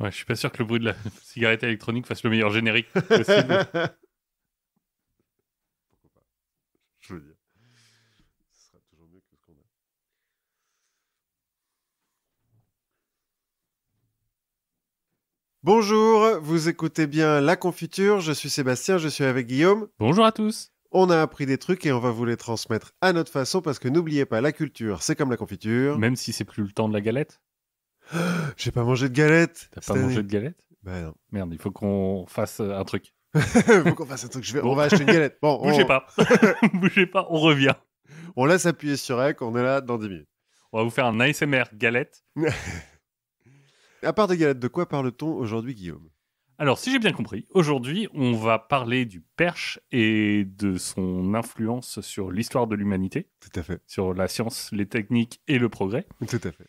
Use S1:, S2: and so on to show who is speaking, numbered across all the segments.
S1: Ouais, je suis pas sûr que le bruit de la cigarette électronique fasse le meilleur générique possible. Pourquoi pas
S2: Je veux dire, ce sera toujours mieux que ce qu'on a. Bonjour, vous écoutez bien La Confiture, je suis Sébastien, je suis avec Guillaume. Bonjour à tous. On a appris des trucs et on va vous les transmettre à notre façon parce que n'oubliez pas, la culture, c'est
S1: comme la confiture. Même si c'est plus le temps de la galette J'ai pas mangé de galette T'as pas mangé de galette bah Merde, euh, il faut qu'on fasse un truc. Il faut qu'on fasse un truc. On va acheter une galette. Bougez pas.
S2: Bougez pas, on revient. On laisse appuyer sur REC, on est là dans 10
S1: minutes. On va vous faire un ASMR galette. à part des galettes, de quoi parle-t-on aujourd'hui, Guillaume alors, si j'ai bien compris, aujourd'hui, on va parler du perche et de son influence sur l'histoire de l'humanité. Tout à fait. Sur la science, les techniques et le progrès. Tout à fait.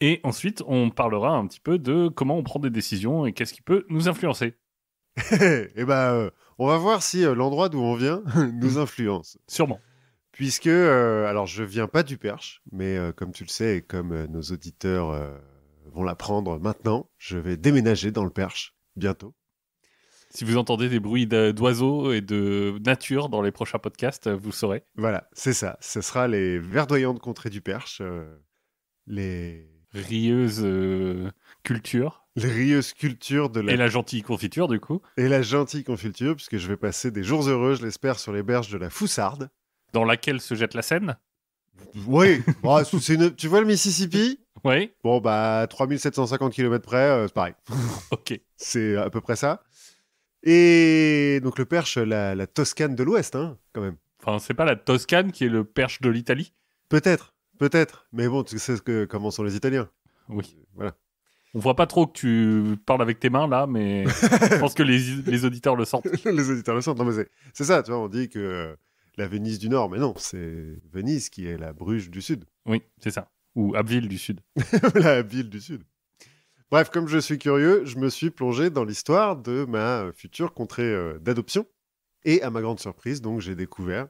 S1: Et ensuite, on parlera un petit peu de comment on prend des décisions et qu'est-ce qui peut nous influencer. Eh ben, euh, on va voir si euh, l'endroit d'où
S2: on vient nous mm. influence. Sûrement. Puisque, euh, alors, je viens pas du Perche, mais comme tu le sais et comme nos auditeurs vont l'apprendre maintenant, je vais déménager dans le Perche bientôt.
S1: Si vous entendez des bruits d'oiseaux et de nature dans les prochains podcasts, vous saurez. Voilà, c'est ça. Ce sera les verdoyantes contrées du Perche,
S2: euh, les
S1: rieuses euh, cultures. Les rieuses
S2: cultures de la... Et la
S1: gentille confiture, du coup.
S2: Et la gentille confiture, puisque je vais passer des jours heureux, je l'espère, sur les berges de la Foussarde.
S1: Dans laquelle se jette la Seine oui, ah,
S2: tu vois le Mississippi Oui. Bon, bah, 3750 km près, euh, c'est pareil. ok. C'est à peu près ça. Et donc, le Perche, la, Toscane de l'Ouest, hein, quand même.
S1: Enfin, c'est pas la Toscane qui est le Perche de l'Italie Peut-être, peut-être.
S2: Mais bon, tu sais que, comment sont les Italiens. Oui. Euh, voilà. On voit pas trop que tu parles avec tes mains là, mais je pense que les, les auditeurs le sentent. les auditeurs le sentent. Non, mais c'est ça, tu vois, on dit que euh, la Venise du Nord, mais non, c'est Venise qui est la Bruges du Sud. Oui,
S1: c'est ça. Ou Abbeville du Sud. la Abbeville du Sud.
S2: Bref, comme je suis curieux, je me suis plongé dans l'histoire de ma euh, future contrée euh, d'adoption. Et à ma grande surprise, donc, j'ai découvert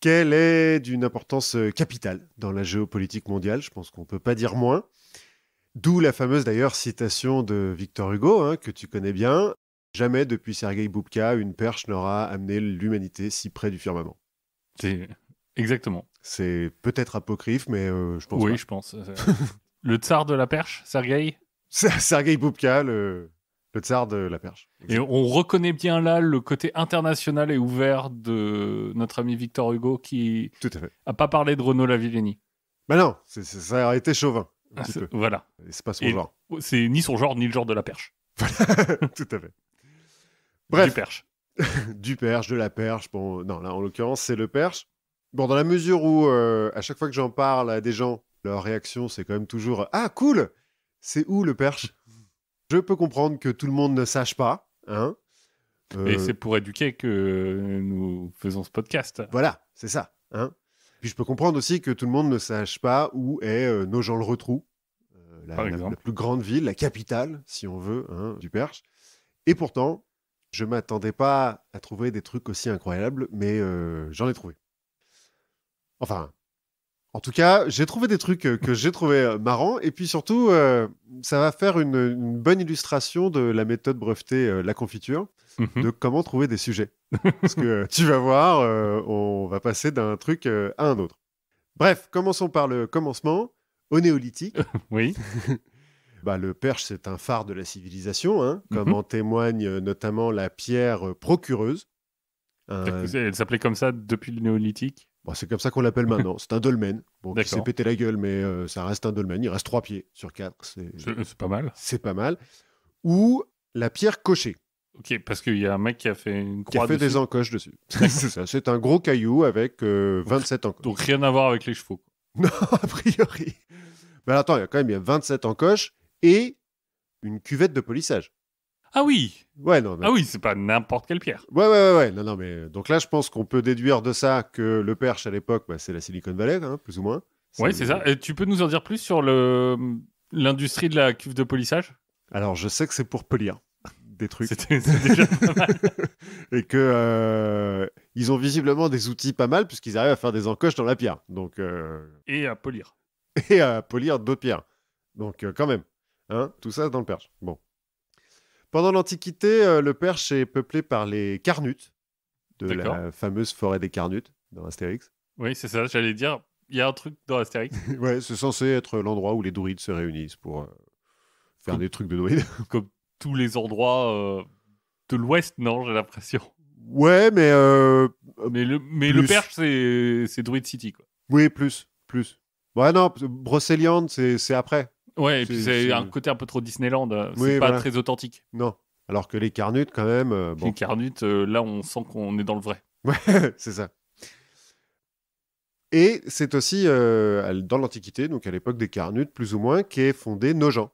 S2: qu'elle est d'une importance euh, capitale dans la géopolitique mondiale. Je pense qu'on ne peut pas dire moins. D'où la fameuse d'ailleurs citation de Victor Hugo, hein, que tu connais bien. Jamais depuis Sergei Boubka, une perche n'aura amené l'humanité si près du firmament. C'est exactement. C'est peut-être apocryphe, mais
S1: euh, je pense. Oui, je pense. Euh, le tsar de la perche, Sergei. Sergei Boubka, le tsar de la perche. Et on reconnaît bien là le côté international et ouvert de notre ami Victor Hugo qui Tout à fait. a pas parlé de Renaud Lavillény. Ben bah non, ça a été chauvin. Voilà. C'est pas son genre. C'est ni son genre ni le genre de la perche. Tout à fait. Bref. Du perche. du perche, de la
S2: perche. Bon, non, là, en l'occurrence, c'est le perche. Bon, dans la mesure où, euh, à chaque fois que j'en parle à des gens, leur réaction, c'est quand même toujours Ah, cool C'est où le perche Je peux comprendre que tout le monde ne sache pas. Hein Et euh, c'est
S1: pour éduquer que
S2: nous faisons ce podcast. Voilà, c'est ça. Hein Puis je peux comprendre aussi que tout le monde ne sache pas où est nos gens le retrou la, plus grande ville, la capitale, si on veut, hein, du Perche. Et pourtant, je ne m'attendais pas à trouver des trucs aussi incroyables, mais euh, j'en ai trouvé. Enfin, en tout cas, j'ai trouvé des trucs euh, que j'ai trouvé euh, marrants, et puis surtout, ça va faire une, bonne illustration de la méthode brevetée la confiture, mhm. de comment trouver des sujets. Parce que tu vas voir, on va passer d'un truc à un autre. Bref, commençons par le commencement, au néolithique. oui. Bah, le perche, c'est un phare de la civilisation, hein, mhm. comme en témoigne euh, notamment la pierre euh, procureuse. Euh, elle s'appelait comme ça depuis
S1: le néolithique
S2: bah, C'est comme ça qu'on l'appelle maintenant. C'est un dolmen. Bon, il s'est pété la gueule, mais ça reste un dolmen. Il reste trois pieds sur quatre. C'est pas mal. C'est pas mal. Ou la pierre cochée.
S1: Ok, parce qu'il y a un mec qui a fait une
S2: croix. Qui a fait des encoches dessus. c'est un gros caillou avec 27 encoches. Donc rien à voir avec les chevaux. Non, a priori. Mais attends, il y a quand même il y a 27 encoches et une cuvette de polissage. Ah oui Ouais, non. Ah oui, c'est
S1: pas n'importe quelle pierre.
S2: Ouais, ouais, ouais, Non, non, mais euh, donc là, je pense qu'on peut déduire de ça que le perche à l'époque, bah, c'est la Silicon Valley, hein, plus ou moins. Oui, c'est ça.
S1: Et tu peux nous en dire plus sur le hum, l'industrie de la cuve de polissage Alors, je sais que c'est pour polir des trucs. C'était déjà pas mal. Et que euh,
S2: ils ont visiblement des outils pas mal puisqu'ils arrivent à faire des encoches dans la pierre. Donc euh
S1: et à polir.
S2: Et à polir d'autres pierres. Donc quand même. Hein, tout ça dans le Perche. Bon. Pendant l'Antiquité, euh, le Perche est peuplé par les Carnutes, de la fameuse forêt des Carnutes dans Astérix.
S1: Oui, c'est ça, j'allais dire. Il y a un truc dans Astérix.
S2: ouais, c'est censé être l'endroit où les druides se réunissent pour euh, faire des trucs de druides. comme
S1: tous les endroits euh, de l'Ouest, non, j'ai l'impression. Ouais, mais.
S2: mais le, Perche,
S1: c'est Druid City, quoi.
S2: Oui, plus, plus. Ouais, non, Brocéliande, c'est après. Ouais, et puis c'est un
S1: côté un peu trop Disneyland. Euh, c'est pas très authentique. Non. Alors que les Carnutes, quand même. Euh, les Carnutes, euh, là, on sent qu'on est dans le vrai.
S2: Ouais, c'est ça. Et c'est aussi dans l'Antiquité, donc à l'époque des Carnutes, plus ou moins, qu'est fondée Nogent,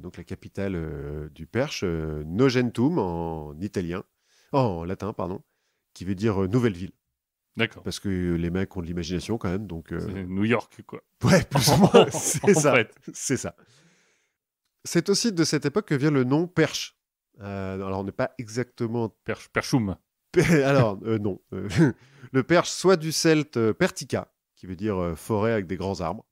S2: donc la capitale du Perche, Nogentum en italien, en latin, pardon, qui veut dire nouvelle ville. D'accord. Parce que les mecs ont de l'imagination quand même, donc. Euh,
S1: New York, quoi.
S2: Ouais, plus ou moins. C'est ça. C'est ça. C'est aussi de cette époque que vient le nom perche. Euh, alors, on n'est pas exactement. Perche, perchum. alors, euh, non. le perche, soit du celte pertica, qui veut dire forêt avec des grands arbres.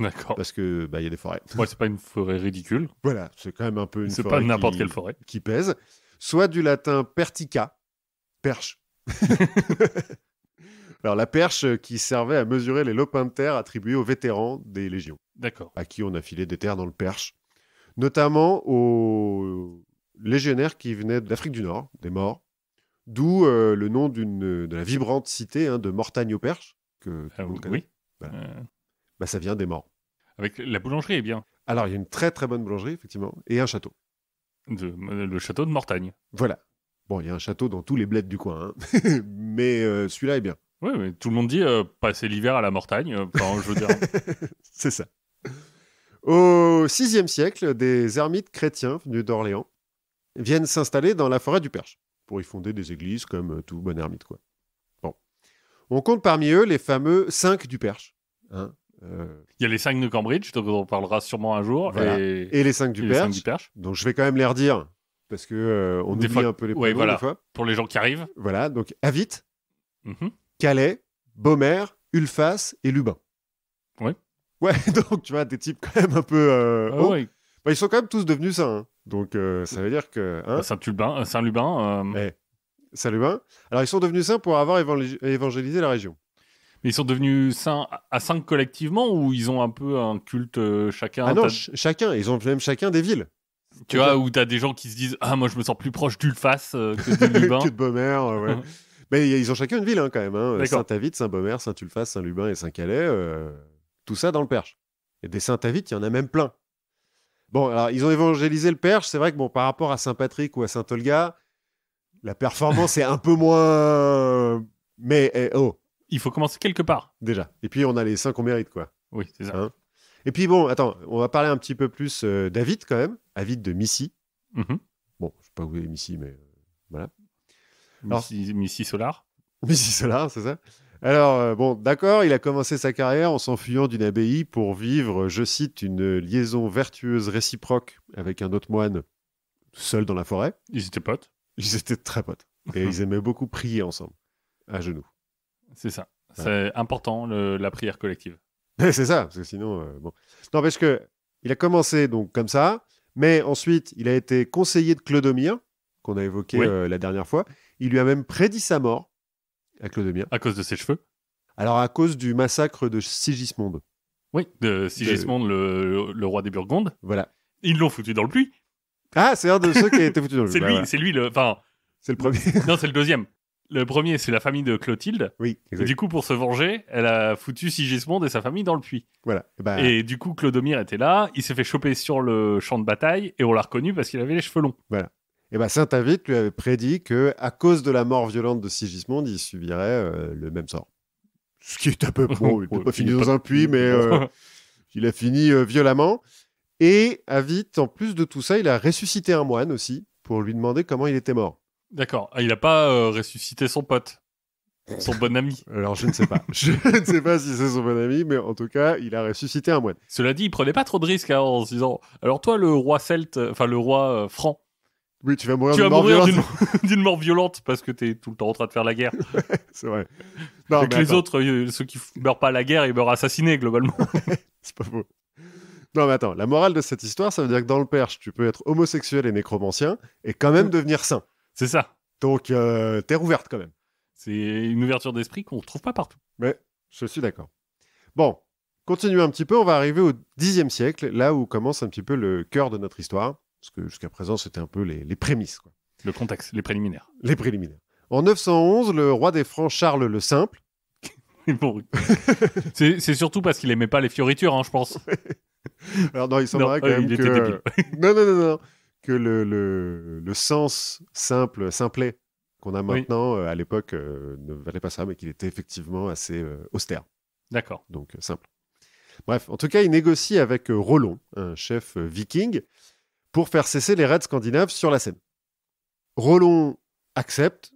S2: D'accord. Parce que bah il y a des forêts. Ouais, c'est pas une forêt ridicule. Voilà, c'est quand même un peu une forêt. C'est pas n'importe quelle forêt. Qui pèse. Soit du latin pertica, perche. Alors, la perche euh, qui servait à mesurer les lopins de terre attribués aux vétérans des légions. D'accord. À qui on a filé des terres dans le perche. Notamment aux légionnaires qui venaient d'Afrique du Nord, des morts. D'où euh, le nom d'une, de la vibrante cité hein, de Mortagne-au-Perche. Que ah, oui. Euh. Bah, ça vient des morts.
S1: Avec la boulangerie, eh bien.
S2: Alors, il y a une très très bonne boulangerie, effectivement, et un château.
S1: le château de Mortagne. Voilà. Bon, il y a un château dans tous les bleds du coin, hein. mais celui-là est bien. Oui, mais tout le monde dit euh, passer l'hiver à la Mortagne. Euh, je veux
S2: C'est ça. Au VIe siècle, des ermites chrétiens venus d'Orléans viennent s'installer dans la forêt du Perche pour y fonder des églises comme euh, tout bon ermite. Quoi. Bon. On compte parmi eux les fameux cinq du Perche.
S1: Hein, Il y a les cinq de Cambridge, dont on parlera sûrement un jour. Et... les cinq du,
S2: Perche, Donc je vais quand même les redire parce que on oublie un peu les prénoms des fois.
S1: Pour les gens qui arrivent.
S2: Voilà, donc à vite mm-hmm. Calais, Beaumer, Ulfas et Lubin. Ouais. Ouais, donc tu vois, des types quand même un peu. Euh, ah bah, ils sont quand même tous devenus saints. Hein. Donc
S1: euh, ça veut dire que. Hein. Bah, euh, Saint-Lubin. Saint -Lubin, Saint -Lubin. Alors ils sont devenus saints pour avoir évangélisé la région. Mais ils sont devenus saints à cinq collectivement ou ils ont un peu un culte chacun Ah non, chacun. Ils ont même chacun des villes. Tu vois, où tu as des gens qui se disent Ah, moi je me sens plus proche d'Ulfas que de Lubin. que de
S2: Beaumer, ouais. Mais ils ont chacun une ville hein, quand même. Hein. saint avit Saint-Bomer, saint ulfas Saint-Lubin et Saint-Calais. Euh, tout ça dans le Perche. Et des saint avit il y en a même plein. Bon, alors ils ont évangélisé le Perche. C'est vrai que bon, par rapport à Saint-Patrick ou à Saint-Olga, la performance est un peu moins. Mais eh, oh. Il faut commencer quelque part. Déjà. Et puis on a les cinq qu'on mérite, quoi. Oui, c'est ça. Hein. et puis bon, attends, on va parler un petit peu plus euh, d'Avit quand même. Avit de Missy. Mmh bon, je sais pas où est Missy, mais euh, voilà. Missy, Solar. Missy Solar, c'est ça. Alors, euh, bon, d'accord, il a commencé sa carrière en s'enfuyant d'une abbaye pour vivre, je cite, une liaison vertueuse réciproque avec un autre moine seul dans la forêt. Ils étaient potes. Ils étaient très potes. Et ils aimaient beaucoup prier ensemble, à genoux. C'est ça.
S1: C'est important, la prière collective.
S2: c'est ça, parce que sinon, euh, bon. N'empêche que, il a commencé donc comme ça, mais ensuite, il a été conseiller de Clodomir, qu'on a évoqué euh, la dernière fois. Il lui a même prédit sa mort
S1: à Clodomir. À cause de ses cheveux Alors, à cause du massacre de Sigismond. Oui, de Sigismond, Le, roi des Burgondes. Voilà. Ils l'ont foutu dans le puits. Ah, c'est un de ceux qui a été foutu dans le puits. C'est bah lui, c'est lui le. Enfin. C'est le premier. non, c'est le deuxième. Le premier, c'est la famille de Clotilde. Oui. Et du coup, pour se venger, elle a foutu Sigismond et sa famille dans le puits. Voilà. Eh ben, et du coup, Clodomir était là. Il s'est fait choper sur le champ de bataille et on l'a reconnu parce qu'il avait
S2: les cheveux longs. Voilà eh ben saint avit lui avait prédit que, à cause de la mort violente de Sigismond, il subirait euh, le même sort. Ce qui est à peu près. il pas fini dans un puits, mais euh, il a fini euh, violemment. Et Avite, en plus de tout ça, il a ressuscité un moine aussi pour lui demander comment il était mort.
S1: D'accord. Ah, il n'a pas ressuscité son pote, son bon ami. Alors je ne sais pas. je ne sais pas si c'est son bon ami, mais en tout cas, il a ressuscité un moine. Cela dit, il prenait pas trop de risques hein, en se disant. Alors toi, le roi celte, enfin le roi franc oui, tu vas mourir d'une mort, violente. parce que tu es tout le temps en train de faire la guerre. c'est vrai. Non, les autres, euh, ceux qui meurent pas à la guerre, ils meurent assassinés globalement.
S2: c'est pas faux. Non, mais attends, la morale de cette histoire, ça veut dire que dans le Perche, tu peux être homosexuel et nécromancien et quand même mm. devenir saint. C'est ça. Donc, euh, terre ouverte quand même.
S1: C'est une ouverture d'esprit qu'on ne trouve pas partout.
S2: Mais je suis d'accord. Bon, continuons un petit peu. On va arriver au Xe siècle, là où commence un petit peu le cœur de notre histoire. Parce que jusqu'à présent,
S1: c'était un peu les, prémices. Quoi. Le contexte, les préliminaires. Les préliminaires.
S2: En 911, le roi des
S1: Francs Charles le Simple. c'est surtout parce qu'il aimait pas les fioritures, hein, je pense. Alors non, il semblerait quand euh, même que...
S2: non, non, non, non, que le, le, le sens simple, simplet qu'on a maintenant, euh, à l'époque, euh, ne valait pas ça, mais qu'il était effectivement assez austère. D'accord. Donc simple. Bref, en tout cas, il négocie avec Rollon, un chef viking, pour faire cesser les raids scandinaves sur la scène Rollon accepte,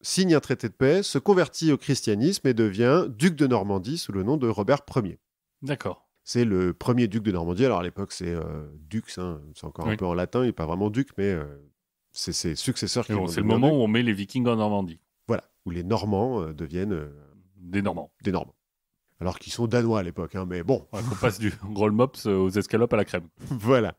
S2: signe un traité de paix, se convertit au christianisme et devient duc de Normandie sous le nom de Robert Ier. D'accord. C'est le premier duc de Normandie. Alors à l'époque, c'est euh, dux, hein, c'est encore un peu en latin, il n'est pas vraiment duc, mais euh, c'est ses successeurs qui bon, C'est le moment où
S1: on met les vikings en Normandie. Voilà, où les
S2: Normands euh, deviennent. des Normands. Des Normands. Alors qu'ils sont danois à l'époque, hein, mais bon. on passe
S1: du gros aux escalopes à la crème.
S2: voilà.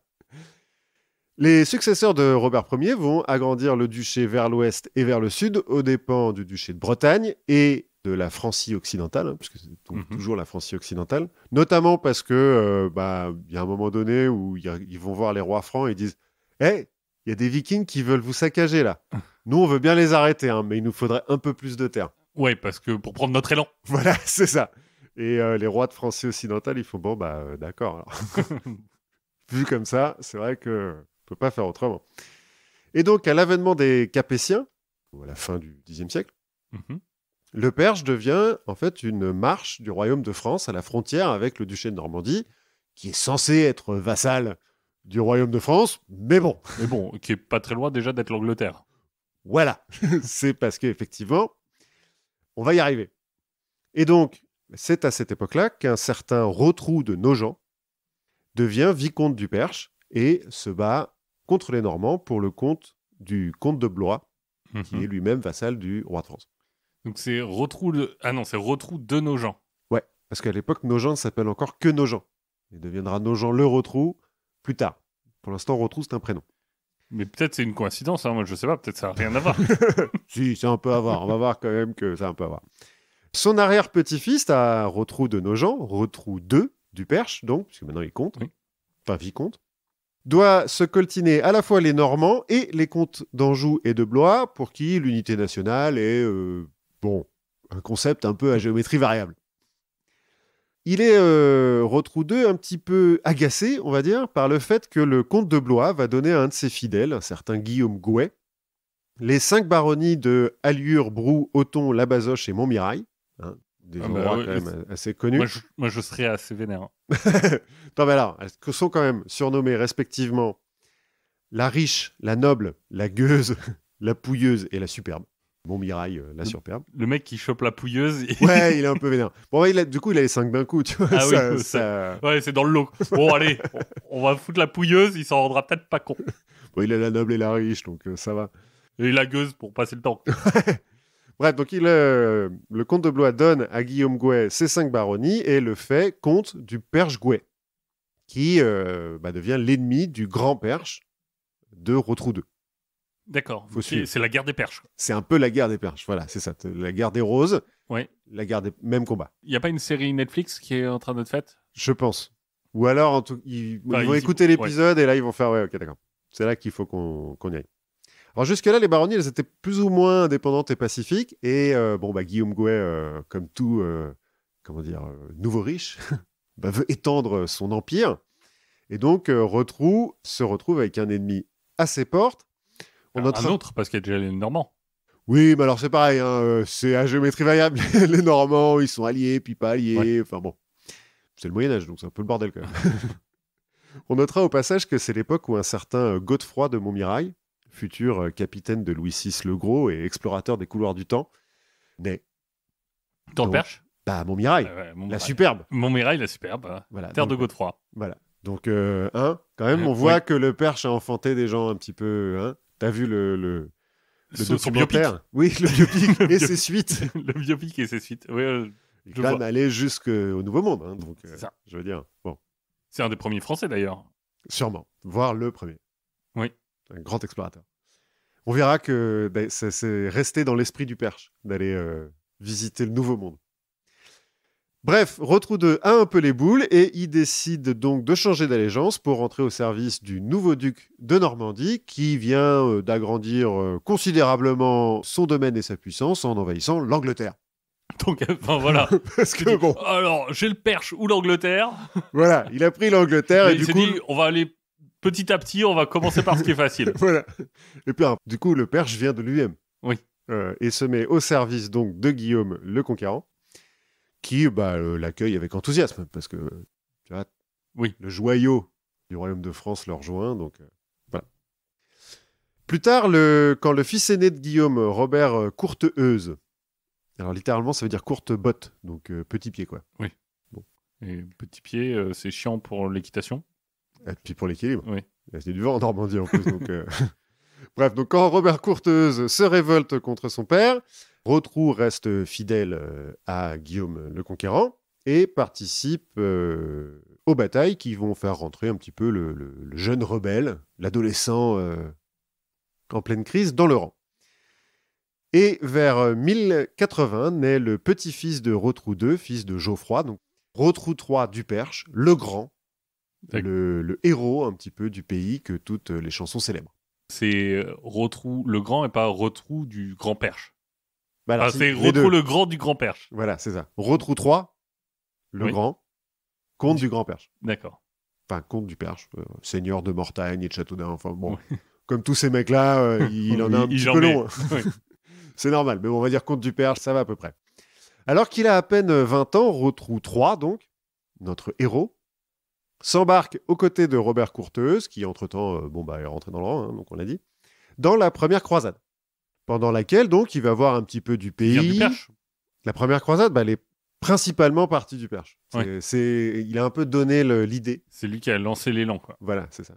S2: Les successeurs de Robert Ier vont agrandir le duché vers l'ouest et vers le sud, aux dépens du duché de Bretagne et de la Francie occidentale, hein, puisque c'est mhm. toujours la Francie occidentale, notamment parce que euh, bah y a un moment donné où ils vont voir les rois francs et ils disent Hé, eh, il y a des vikings qui veulent vous saccager là. Nous, on veut bien les arrêter, hein, mais il nous faudrait un peu plus de terre. Oui, parce que pour prendre notre élan. Voilà, c'est ça. Et euh, les rois de Francie occidentale, ils font Bon, bah, euh, d'accord. Vu comme ça, c'est vrai que ne peut pas faire autrement. Et donc, à l'avènement des Capétiens, à la fin du Xe siècle, mhm. le Perche devient en fait une marche du royaume de France à la frontière avec le duché de Normandie, qui est censé être vassal du royaume de France, mais bon. Mais bon, qui est pas très loin déjà d'être l'Angleterre. Voilà, c'est parce qu'effectivement, on va y arriver. Et donc, c'est à cette époque-là qu'un certain Rotrou de Nogent devient vicomte du Perche et se bat contre les Normands pour le compte du comte de Blois, qui mhm. est lui-même vassal du roi de France.
S1: Donc c'est Rotrou de... Ah non, c'est Nogent. Ouais, parce qu'à l'époque,
S2: Nogent ne s'appelle encore que Nogent. Il deviendra Nogent le Rotrou plus tard. Pour l'instant, Rotrou, c'est un prénom.
S1: Mais peut-être c'est une coïncidence, hein, moi je sais pas, peut-être ça n'a rien à voir.
S2: si, c'est un peu à voir, on va voir quand même que ça a un peu à voir. Son arrière-petit-fils à Rotrou de Nogent, Rotrou II du Perche, donc, puisque maintenant il compte, enfin vicomte, doit se coltiner à la fois les Normands et les comtes d'Anjou et de Blois, pour qui l'unité nationale est, euh, bon, un concept un peu à géométrie variable. Il est, euh, Rotroudeux, un petit peu agacé, on va dire, par le fait que le comte de Blois va donner à un de ses fidèles, un certain Guillaume Gouet, les cinq baronnies de Allure, Brou, Othon, Labazoche et Montmirail, hein, des ah bah assez connus.
S1: Moi je, serais assez vénère. Hein.
S2: non, mais alors, elles sont quand même surnommées respectivement la riche, la noble, la gueuse, la pouilleuse et la superbe. Bon Mirail, euh, la superbe.
S1: Le mec qui chope la pouilleuse. Ouais,
S2: il est un peu vénère. Bon, ouais, il du coup, il a les cinq d'un coup, tu vois. Ah oui,
S1: Ouais, c'est dans le lot. Bon, allez, on, va foutre la pouilleuse, il s'en rendra peut-être pas con
S2: Bon, il a la noble et la riche, donc euh, ça va.
S1: Et la gueuse pour passer le temps. Bref,
S2: donc euh, le comte de Blois donne à Guillaume Gouet ses cinq baronnies et le fait comte du Perche Gouet, qui euh, bah, devient l'ennemi du grand Perche de Rotrou 2.
S1: D'accord. C'est la guerre des perches.
S2: C'est un peu la guerre des perches, voilà, c'est ça. La guerre des roses. Ouais. La guerre des mêmes combats.
S1: Il n'y a pas une série Netflix qui est en train d'être faite Je
S2: pense. Ou alors, en
S1: tout... ils... vont écouter l'épisode
S2: et là, ils vont faire, ouais, ok, d'accord. C'est là qu'il faut qu'on y aille. Alors jusque-là, les baronnies, étaient plus ou moins indépendantes et pacifiques. Et euh, bon, bah, Guillaume Gouet, euh, comme tout, euh, comment dire, nouveau riche, bah, veut étendre son empire. Et donc, se retrouve avec un ennemi à ses portes. On Un autre, parce qu'il y a déjà les Normands. Oui, mais alors c'est pareil, hein, c'est à géométrie variable. les Normands, ils sont alliés, puis pas alliés. Enfin bon, c'est le Moyen-Âge, donc c'est un peu le bordel quand On notera au passage que c'est l'époque où un certain Godefroy de Montmirail, futur euh, capitaine de Louis VI le Gros et explorateur des couloirs du temps, Mais... Dans le Perche Bah, Montmirail. La
S1: superbe. Montmirail, la superbe. Voilà, Terre donc, de Godefroy. Voilà.
S2: Donc, euh, hein, quand même, on voit que le Perche a enfanté des gens un petit peu. Hein. T'as vu le, le, le documentaire Oui, le biopic et ses suites. le biopic
S1: et ses suites. Oui, euh, je aller
S2: jusque jusqu'au Nouveau Monde. Hein, donc, euh, ça. je veux dire, bon.
S1: C'est un des premiers Français d'ailleurs.
S2: Sûrement, voire le premier un grand explorateur. On verra que ben, c'est resté dans l'esprit du perche d'aller euh, visiter le nouveau monde. Bref, Rotrou 2 a un peu les boules et il décide donc de changer d'allégeance pour rentrer au service du nouveau duc de Normandie qui vient euh, d'agrandir euh, considérablement son domaine et sa puissance en envahissant l'Angleterre.
S1: Donc, enfin voilà. Parce que bon. Alors, j'ai le perche ou l'Angleterre. Voilà, il
S2: a pris l'Angleterre et, il du dit,
S1: on va aller petit à petit, on va commencer par ce qui est facile. voilà.
S2: Et puis, du coup, le perche vient de lui-même. Oui. Euh, et se met au service donc de Guillaume le Conquérant, qui bah, euh, l'accueille avec enthousiasme, parce que tu vois, oui. le joyau du royaume de France le rejoint. Donc, euh, voilà. Plus tard, le... quand le fils aîné de Guillaume, Robert Courteuse, alors littéralement, ça veut dire courte botte, donc petit pied, quoi.
S1: Oui. Et petit pied,
S2: c'est chiant pour l'équitation et puis pour l'équilibre. C'est du vent en Normandie en plus. Euh. Bref, donc quand Robert Courteuse se révolte contre son père, Rotrou reste fidèle euh, à Guillaume le Conquérant et participe euh, aux batailles qui vont faire rentrer un petit peu le, jeune rebelle, l'adolescent en pleine crise, dans le rang. Et vers 1080 naît le petit-fils de Rotrou II, fils de Geoffroy, donc Rotrou III du Perche, le
S1: Grand, le, héros un petit peu du pays que toutes les chansons célèbrent. C'est euh, Rotrou le Grand et pas Rotrou du Grand Perche. Bah, c'est Rotrou le Grand du Grand Perche. Voilà, c'est ça. Rotrou 3, le Grand, comte du Grand Perche. D'accord.
S2: Enfin, comte du Perche, euh, seigneur de Mortagne et de Châteaudun. Enfin, bon, comme tous ces mecs-là, euh, il en a un petit peu long. c'est normal, mais on va dire comte du Perche, ça va à peu près. Alors qu'il a à peine 20 ans, Rotrou 3, donc, notre héros, s'embarque aux côtés de Robert Courteuse, qui entre-temps euh, bon, bah, est rentré dans le rang, hein, donc on l'a dit, dans la première croisade. Pendant laquelle, donc, il va voir un petit peu du pays. La première croisade, bah, elle est principalement partie du Perche. il a un peu donné
S1: l'idée. C'est lui qui a lancé l'élan. Voilà, c'est ça.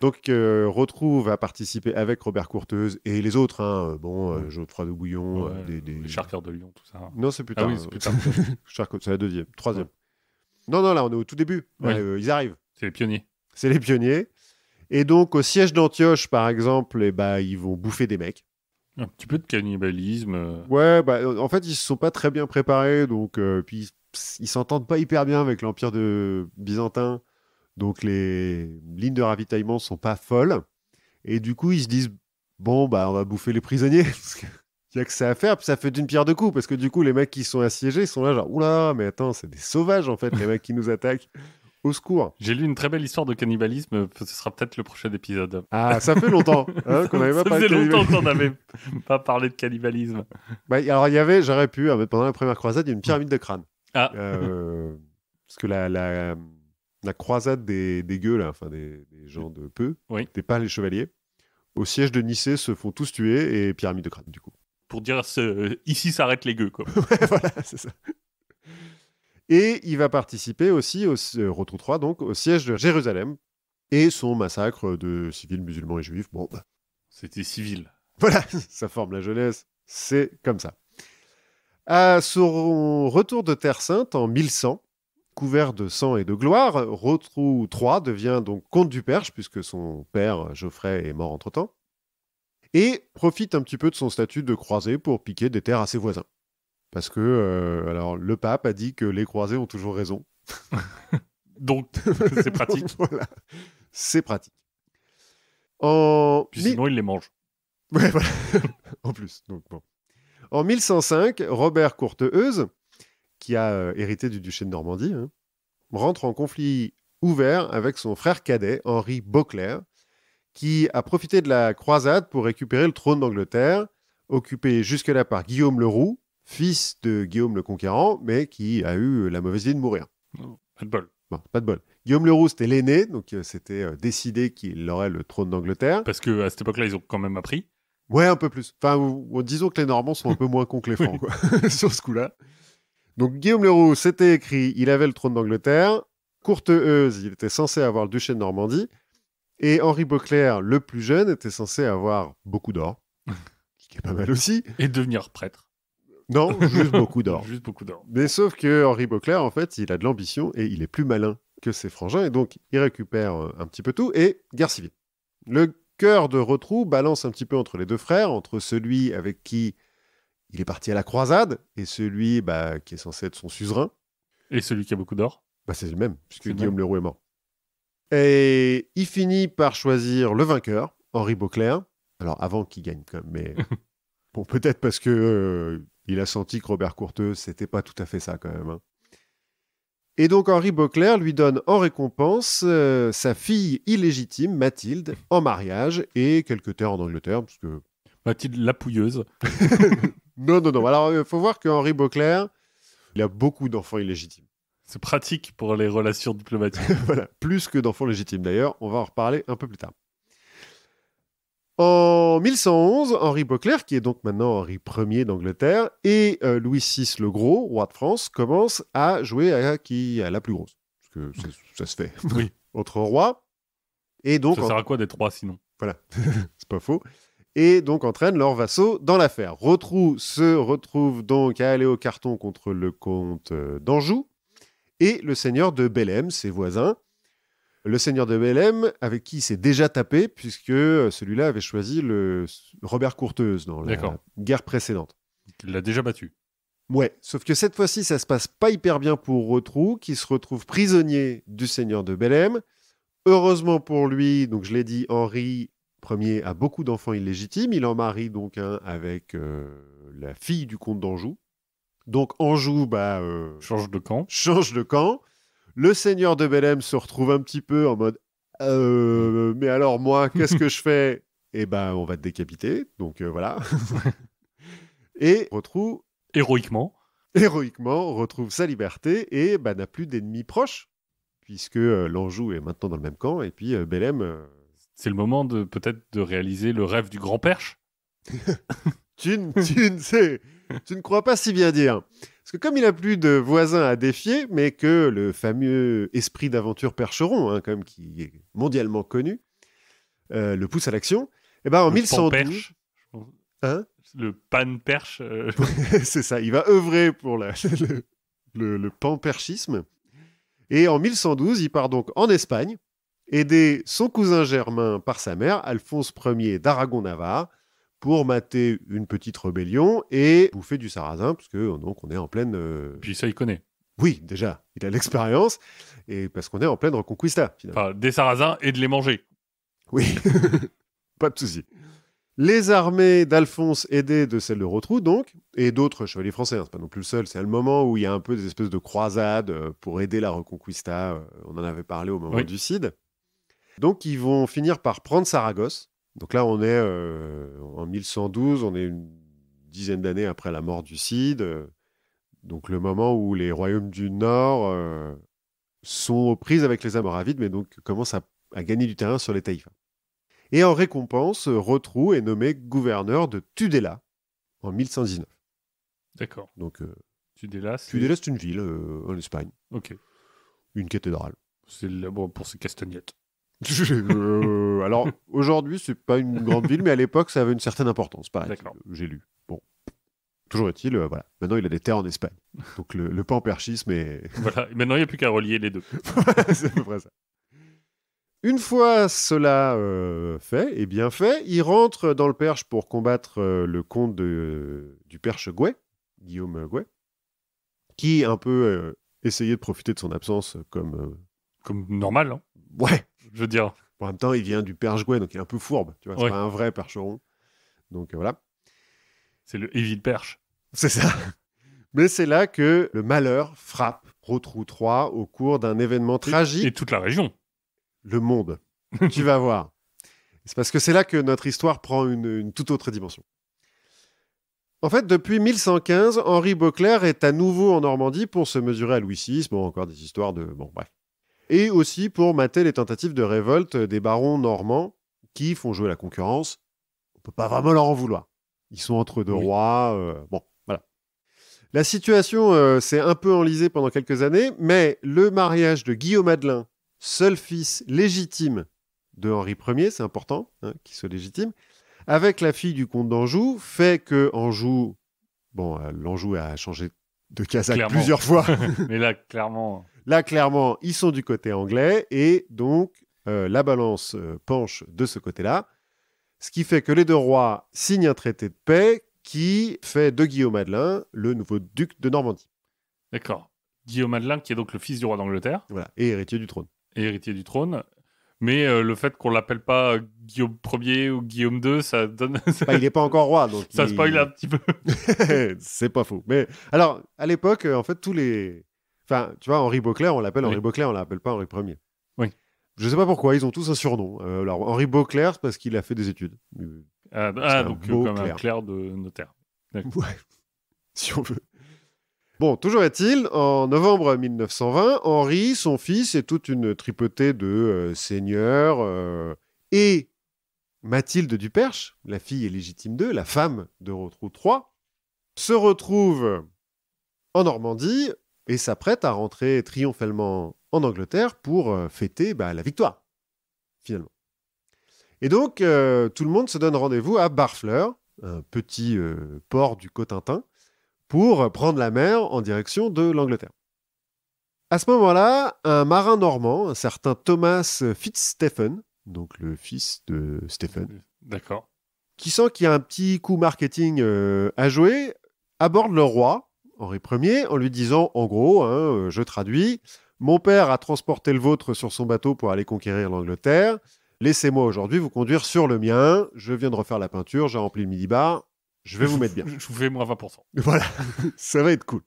S2: Donc, euh, retrouve à participer avec Robert Courteuse et les autres, hein, euh, bon, Geoffroy de Bouillon, des, des... Les de Lyon, tout ça. Non, c'est plus ah tard. oui, c'est la deuxième, troisième. Non, non, là, on est au tout début. Euh, ils arrivent. C'est les pionniers. C'est les pionniers. Et donc, au siège d'Antioche, par exemple, bah, ils vont bouffer des mecs.
S1: Un petit peu de cannibalisme. Euh.
S2: Ouais, bah, en fait, ils se sont pas très bien préparés, donc euh, puis ils- s'entendent pas hyper bien avec l'empire de byzantin, donc les lignes de ravitaillement sont pas folles, et du coup ils se disent bon bah on va bouffer les prisonniers. Il n'y a que ça à faire, puis ça fait d'une pierre deux coups, parce que du coup, les mecs qui sont assiégés sont là, genre, oula, mais attends, c'est des sauvages en fait, les mecs qui nous attaquent.
S1: Au secours. J'ai lu une très belle histoire de cannibalisme, ce sera peut-être le prochain épisode. Ah, ça fait longtemps hein, qu'on n'avait pas parlé. de cannibalisme. Bah,
S2: alors, il y avait, j'aurais pu, pendant la première croisade, une pyramide de crâne. Ah. Euh, parce que la, la, la croisade des, des gueux, enfin des, gens de peu, des pas les chevaliers, au siège de Nicée se font tous tuer et pyramide de crâne, du coup
S1: pour dire euh, ici s'arrête les gueux. Quoi.
S2: Et il va participer aussi au euh, retour 3, donc au siège de Jérusalem et son massacre de civils musulmans et juifs. Bon, bah.
S1: c'était civil.
S2: Voilà, ça forme la jeunesse. C'est comme ça. À son retour de Terre Sainte en 1100, couvert de sang et de gloire, Rotrou III devient donc comte du Perche, puisque son père Geoffrey est mort entre-temps et profite un petit peu de son statut de croisé pour piquer des terres à ses voisins. Parce que euh, alors le pape a dit que les croisés ont toujours raison. Donc c'est pratique. C'est pratique. En... sinon il les mange. en plus. En 1105, Robert Courteheuse, qui a euh, hérité du duché de Normandie, hein, rentre en conflit ouvert avec son frère cadet Henri Beauclerc, qui a profité de la croisade pour récupérer le trône d'Angleterre, occupé jusque-là par Guillaume le Roux, fils de Guillaume le Conquérant, mais qui a eu la mauvaise idée de mourir. pas de bol. pas de bol. Guillaume le Roux, c'était l'aîné, donc euh, c'était euh, décidé qu'il aurait le trône d'Angleterre. Parce qu'à
S1: cette époque-là, ils ont quand même appris.
S2: Ouais, un peu plus. Enfin, disons que les Normands sont un peu moins cons que les Francs, quoi, sur ce coup-là. Donc, Guillaume le Roux, c'était écrit, il avait le trône d'Angleterre. courteuse, il était censé avoir le duché de Normandie. Et Henri Beauclerc, le plus jeune, était censé avoir beaucoup d'or, qui est pas mal aussi.
S1: Et devenir prêtre.
S2: Non, juste beaucoup d'or. juste beaucoup d'or. Mais sauf que Henri Beauclerc, en fait, il a de l'ambition et il est plus malin que ses frangins, et donc il récupère euh, un petit peu tout, et guerre civile. Le cœur de Retrou balance un petit peu entre les deux frères, entre celui avec qui il est parti à la croisade, et celui bah, qui est censé être son suzerain. Et celui qui a beaucoup d'or bah, C'est le même, puisque Guillaume Leroux est mort. Et il finit par choisir le vainqueur, Henri Beauclerc. Alors avant qu'il gagne quand même, mais bon, peut-être parce que euh, il a senti que Robert Courteux, c'était pas tout à fait ça quand même. Hein. Et donc Henri Beauclerc lui donne en récompense euh, sa fille illégitime, Mathilde, en mariage et quelques terres en Angleterre, Mathilde la pouilleuse. non, non, non. Alors, il euh, faut voir qu'Henri Beauclerc, il a beaucoup d'enfants illégitimes. C'est pratique pour les relations diplomatiques. voilà, plus que d'enfants légitimes d'ailleurs, on va en reparler un peu plus tard. En 1111, Henri Beauclerc, qui est donc maintenant Henri Ier d'Angleterre, et euh, Louis VI le Gros, roi de France, commencent à jouer à qui à la plus grosse. Parce que ça, se fait. Oui. Entre rois. Et donc, ça à
S1: quoi des trois sinon Voilà, c'est
S2: pas faux. Et donc entraînent leurs vassaux dans l'affaire. Retrouve se retrouve donc à aller au carton contre le comte euh, d'Anjou, et le seigneur de Belém, ses voisins. Le seigneur de Belém, avec qui il s'est déjà tapé, puisque celui-là avait choisi le Robert Courteuse dans la guerre précédente.
S1: Il l'a déjà battu.
S2: Ouais, sauf que cette fois-ci, ça se passe pas hyper bien pour Rotrou, qui se retrouve prisonnier du seigneur de Belém. Heureusement pour lui, donc je l'ai dit, Henri Ier a beaucoup d'enfants illégitimes. Il en marie donc un avec euh, la fille du comte d'Anjou, donc Anjou bah, euh, change de camp. Change de camp. Le seigneur de Belém se retrouve un petit peu en mode euh, mais alors moi, qu'est-ce que je fais Eh ben, on va te décapiter. Donc euh, voilà. et retrouve héroïquement. Héroïquement, retrouve sa liberté et bah, n'a plus d'ennemis proches puisque euh, l'Anjou est maintenant dans le même camp et puis Belém. C'est le moment de peut-être de réaliser le rêve du grand perche. tu, tu c'est tu ne crois pas si bien dire. Parce que comme il n'a plus de voisins à défier, mais que le fameux esprit d'aventure Percheron, hein, qui est mondialement connu, euh, le pousse à l'action, eh ben, en le 1112... Hein
S1: le pan-perche. Euh.
S2: C'est ça, il va œuvrer pour le, le, pan-perchisme. Et en 1112, il part donc en Espagne, aider son cousin germain par sa mère, Alphonse Ier d'Aragon-Navarre, pour mater une petite rébellion et bouffer du sarrasin, puisque donc on est en pleine. Euh, Puis ça, il connaît. Oui, déjà, il a l'expérience, et parce qu'on est en pleine reconquista.
S1: Finalement. Enfin, des sarrasins et de les manger. Oui,
S2: pas de souci. Les armées d'Alphonse aidées de celles de Rotrou, donc, et d'autres chevaliers français, hein, c'est pas non plus le seul, c'est le moment où il y a un peu des espèces de croisades euh, pour aider la Reconquista, euh, on en avait parlé au moment du Cid. Donc ils vont finir par prendre Saragosse, donc là, on est euh, en 1112, on est une dizaine d'années après la mort du Cid, euh. donc le moment où les royaumes du Nord euh, sont aux prises avec les Amoravides, mais donc commencent à, gagner du terrain sur les Taïfas. Et en récompense, Rotrou est nommé gouverneur de Tudela en 1119. D'accord. Donc Tudela, c'est une ville en Espagne. Ok. Une cathédrale. C'est pour ses castagnettes. Euh, alors aujourd'hui, c'est pas une grande ville, mais à l'époque, ça avait une certaine importance, pareil. J'ai lu. Bon, toujours est-il, euh, voilà. Maintenant, il a des terres en Espagne, donc le, le perchisme. est. voilà.
S1: Maintenant, il n'y a plus qu'à relier les deux. c'est à peu près ça.
S2: Une fois cela euh, fait et eh bien fait, il rentre dans le Perche pour combattre le comte de, du Perche Gouet, Guillaume Gouet, qui un peu essayait de profiter de son absence comme. Comme normal, hein. Ouais, je veux dire. En même temps, il vient du perche donc il est un peu fourbe. Tu vois, c'est pas un vrai percheron. Donc euh, voilà. C'est le Evil Perche. C'est ça. Mais c'est là que le malheur frappe Rotrou 3 au cours d'un événement tragique. Et toute la région. Le monde. tu vas voir. C'est parce que c'est là que notre histoire prend une, une toute autre dimension. En fait, depuis 1115, Henri Beauclerc est à nouveau en Normandie pour se mesurer à Louis VI. Bon, encore des histoires de. Bon, bref et aussi pour mater les tentatives de révolte des barons normands qui font jouer la concurrence. On peut pas vraiment leur en vouloir. Ils sont entre deux rois. Euh, bon, voilà. La situation c'est euh, s'est un peu enlisée pendant quelques années, mais le mariage de Guillaume Madelin, seul fils légitime de Henri Ier, c'est important, hein, qui se légitime, avec la fille du comte d'Anjou, fait que Anjou, bon, euh, l'Anjou a changé de de Kazakh plusieurs fois.
S1: Mais là, clairement.
S2: Là, clairement, ils sont du côté anglais et donc euh, la balance euh, penche de ce côté-là. Ce qui fait que les deux rois signent un traité de paix qui fait de Guillaume Adelin le
S1: nouveau duc de Normandie. D'accord. Guillaume Adelin, qui est donc le fils du roi d'Angleterre. Voilà, et héritier du trône. Et héritier du trône mais euh, le fait qu'on l'appelle pas Guillaume Ier ou Guillaume II, ça donne. Bah, il n'est pas encore roi, donc. Ça spoil un petit peu. c'est pas faux.
S2: Mais alors, à l'époque, euh, en fait, tous les. Enfin, tu vois, Henri Beauclerc, on l'appelle Henri Beauclerc, on l'appelle pas Henri Ier. Oui. Je sais pas pourquoi, ils ont tous un surnom. Euh, alors, Henri Beauclerc, c'est parce qu'il a fait des études.
S1: ah, bah, ah donc, comme un clerc de notaire. Ouais,
S2: si on veut. Bon, toujours est-il, en novembre 1920, Henri, son fils et toute une tripotée de euh, seigneurs euh, et Mathilde Duperche, la fille illégitime d'eux, la femme de Rotrou III, se retrouvent en Normandie et s'apprêtent à rentrer triomphalement en Angleterre pour euh, fêter bah, la victoire, finalement. Et donc, tout le monde se donne rendez-vous à Barfleur, un petit port du Cotentin, pour prendre la mer en direction de l'Angleterre. À ce moment-là, un marin normand, un certain Thomas Fitzstephen, donc le fils de Stephen, qui sent qu'il y a un petit coup marketing euh, à jouer, aborde le roi, Henri Ier, en lui disant, en gros, hein, euh, je traduis, mon père a transporté le vôtre sur son bateau pour aller conquérir l'Angleterre, laissez-moi aujourd'hui vous conduire sur le mien, je viens de refaire la peinture, j'ai rempli le Bar. Je vais vous mettre bien. Je
S1: vous fais moins 20%. Voilà,
S2: ça va être cool.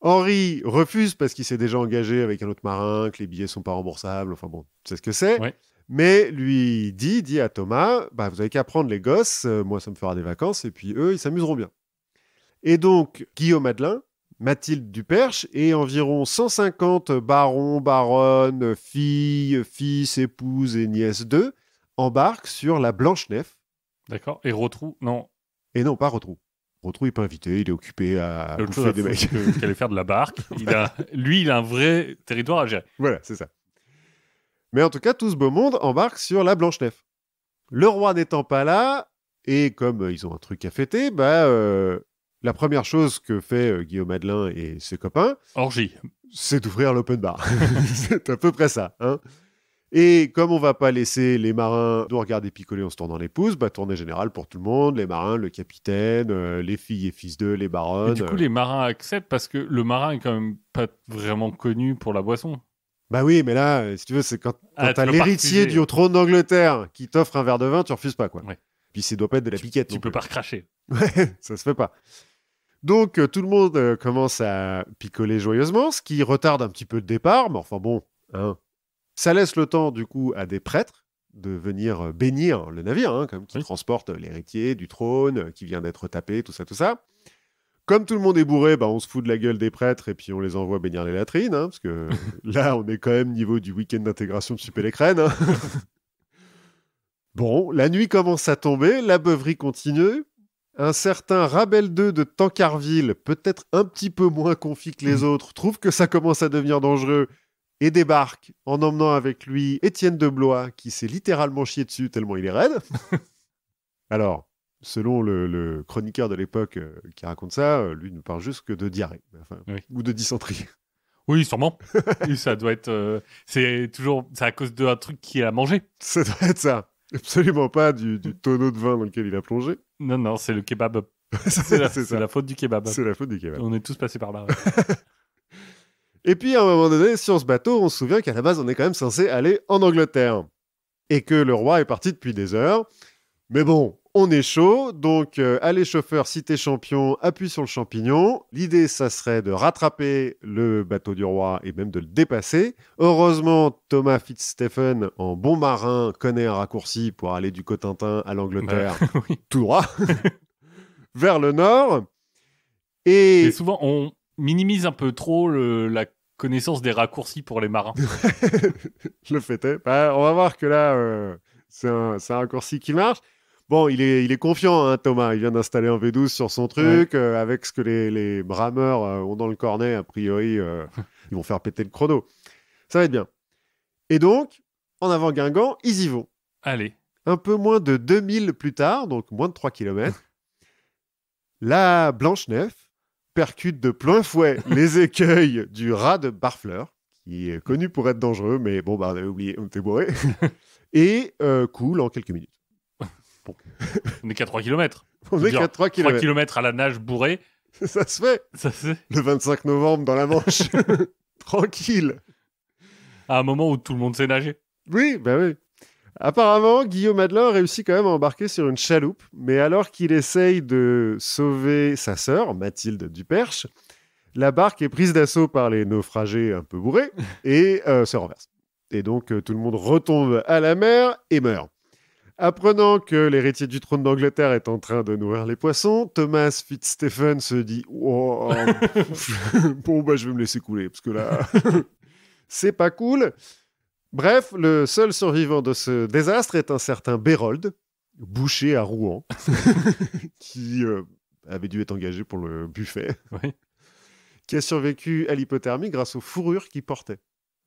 S2: Henri refuse parce qu'il s'est déjà engagé avec un autre marin, que les billets sont pas remboursables, enfin bon, tu sais ce que c'est. Mais lui dit, dit à Thomas, bah, vous avez qu'à prendre les gosses, euh, moi ça me fera des vacances, et puis eux, ils s'amuseront bien. Et donc, Guillaume Adelin, Mathilde Duperche et environ 150 barons, baronnes, filles, fils, épouses et nièces d'eux embarquent sur la Blanche Nef. D'accord, et retrouvent, non, et non, pas Rotrou. Rotrou n'est pas invité, il est occupé à des mecs. faire de
S1: la barque. lui, il a un vrai territoire à gérer. Voilà, c'est ça.
S2: Mais en tout cas, tout ce beau monde embarque sur la blanche neuf Le roi n'étant pas là, et comme ils ont un truc à fêter, bah, euh, la première chose que fait euh, Guillaume Madelin et ses copains... Orgie. C'est d'ouvrir l'open bar. c'est à peu près ça. Hein et comme on va pas laisser les marins nous regarder picoler en se tournant les pouces, bah, tournée générale pour tout le monde, les marins, le capitaine, euh, les filles et fils d'eux, les baronnes. Et du coup, euh.
S1: les marins acceptent parce que le marin est quand même pas vraiment connu pour la boisson. Bah
S2: oui, mais là, euh, si tu veux, c'est quand, ah, tu as t'as l'héritier du trône d'Angleterre qui t'offre un verre de vin, tu refuses pas, quoi. Ouais. Puis c'est doit pas être de la piquette. Tu ne peux pas
S1: recracher. Ouais,
S2: ça se fait pas. Donc tout le monde commence à picoler joyeusement, ce qui retarde un petit peu le départ, mais enfin bon, hein. Ça laisse le temps, du coup, à des prêtres de venir euh, bénir le navire, hein, comme qui transporte euh, l'héritier du trône, euh, qui vient d'être tapé, tout ça, tout ça. Comme tout le monde est bourré, bah, on se fout de la gueule des prêtres et puis on les envoie bénir les latrines, hein, parce que là, on est quand même niveau du week-end d'intégration de Les Crènes. Hein. bon, la nuit commence à tomber, la beuverie continue. Un certain Rabel II de Tancarville, peut-être un petit peu moins confit que les mmh. autres, trouve que ça commence à devenir dangereux et débarque en emmenant avec lui Étienne de Blois, qui s'est littéralement chié dessus tellement il est raide. Alors, selon le, chroniqueur de l'époque euh, qui raconte ça, euh, lui
S1: ne parle juste que de diarrhée, ou de dysenterie. Oui, sûrement. ça doit être. Euh, c'est toujours. C'est à cause d'un truc qu'il a mangé. Ça doit être ça. Absolument pas du, tonneau de vin dans lequel il a plongé. Non, non, c'est le kebab. c'est la, faute du kebab. C'est la faute du kebab. On est tous passés par là.
S2: Et puis à un moment donné, sur ce bateau, on se souvient qu'à la base, on est quand même censé aller en Angleterre. Et que le roi est parti depuis des heures. Mais bon, on est chaud, donc euh, allez chauffeur, cité champion, appuie sur le champignon. L'idée, ça serait de rattraper le bateau du roi et même de le dépasser. Heureusement, Thomas Fitzstephen, en bon marin, connaît un raccourci pour aller du Cotentin
S1: à l'Angleterre, bah, tout droit, vers le nord. et souvent, on, minimise un peu trop la connaissance des raccourcis pour les marins. je le fêtais bah, on va voir que là, euh, c'est un, raccourci qui marche.
S2: Bon, il est, il est confiant, hein, Thomas. Il vient d'installer un V12 sur son truc. Euh, avec ce que les, les brameurs euh, ont dans le cornet, a priori, ils vont faire péter le chrono. Ça va être bien. Et donc, en avant Guingamp, ils y vont. Allez. Un peu moins de 2000 plus tard, donc moins de 3 km. la blanche Neuf percute de plein fouet les écueils du rat de Barfleur, qui est connu pour être dangereux, mais bon, bah, euh, on avait oublié, on était bourré, et euh, coule en quelques minutes.
S1: Bon. On est qu'à 3 km. On est qu'à 3 km. à la nage bourrée, Ça
S2: se fait. Ça se fait. Le 25 novembre dans la Manche. Tranquille. À un moment où tout le monde sait nager. Oui, ben oui. Apparemment, Guillaume Adelin réussit quand même à embarquer sur une chaloupe, mais alors qu'il essaye de sauver sa sœur, Mathilde Duperche, la barque est prise d'assaut par les naufragés un peu bourrés et euh, se renverse. Et donc euh, tout le monde retombe à la mer et meurt. Apprenant que l'héritier du trône d'Angleterre est en train de nourrir les poissons, Thomas Fitzstephen se dit oh, oh, oh. Bon, bah, je vais me laisser couler, parce que là, c'est pas cool. Bref, le seul survivant de ce désastre est un certain Bérold, boucher à Rouen, qui euh, avait dû être engagé pour le buffet, qui a survécu à l'hypothermie grâce aux fourrures qu'il portait.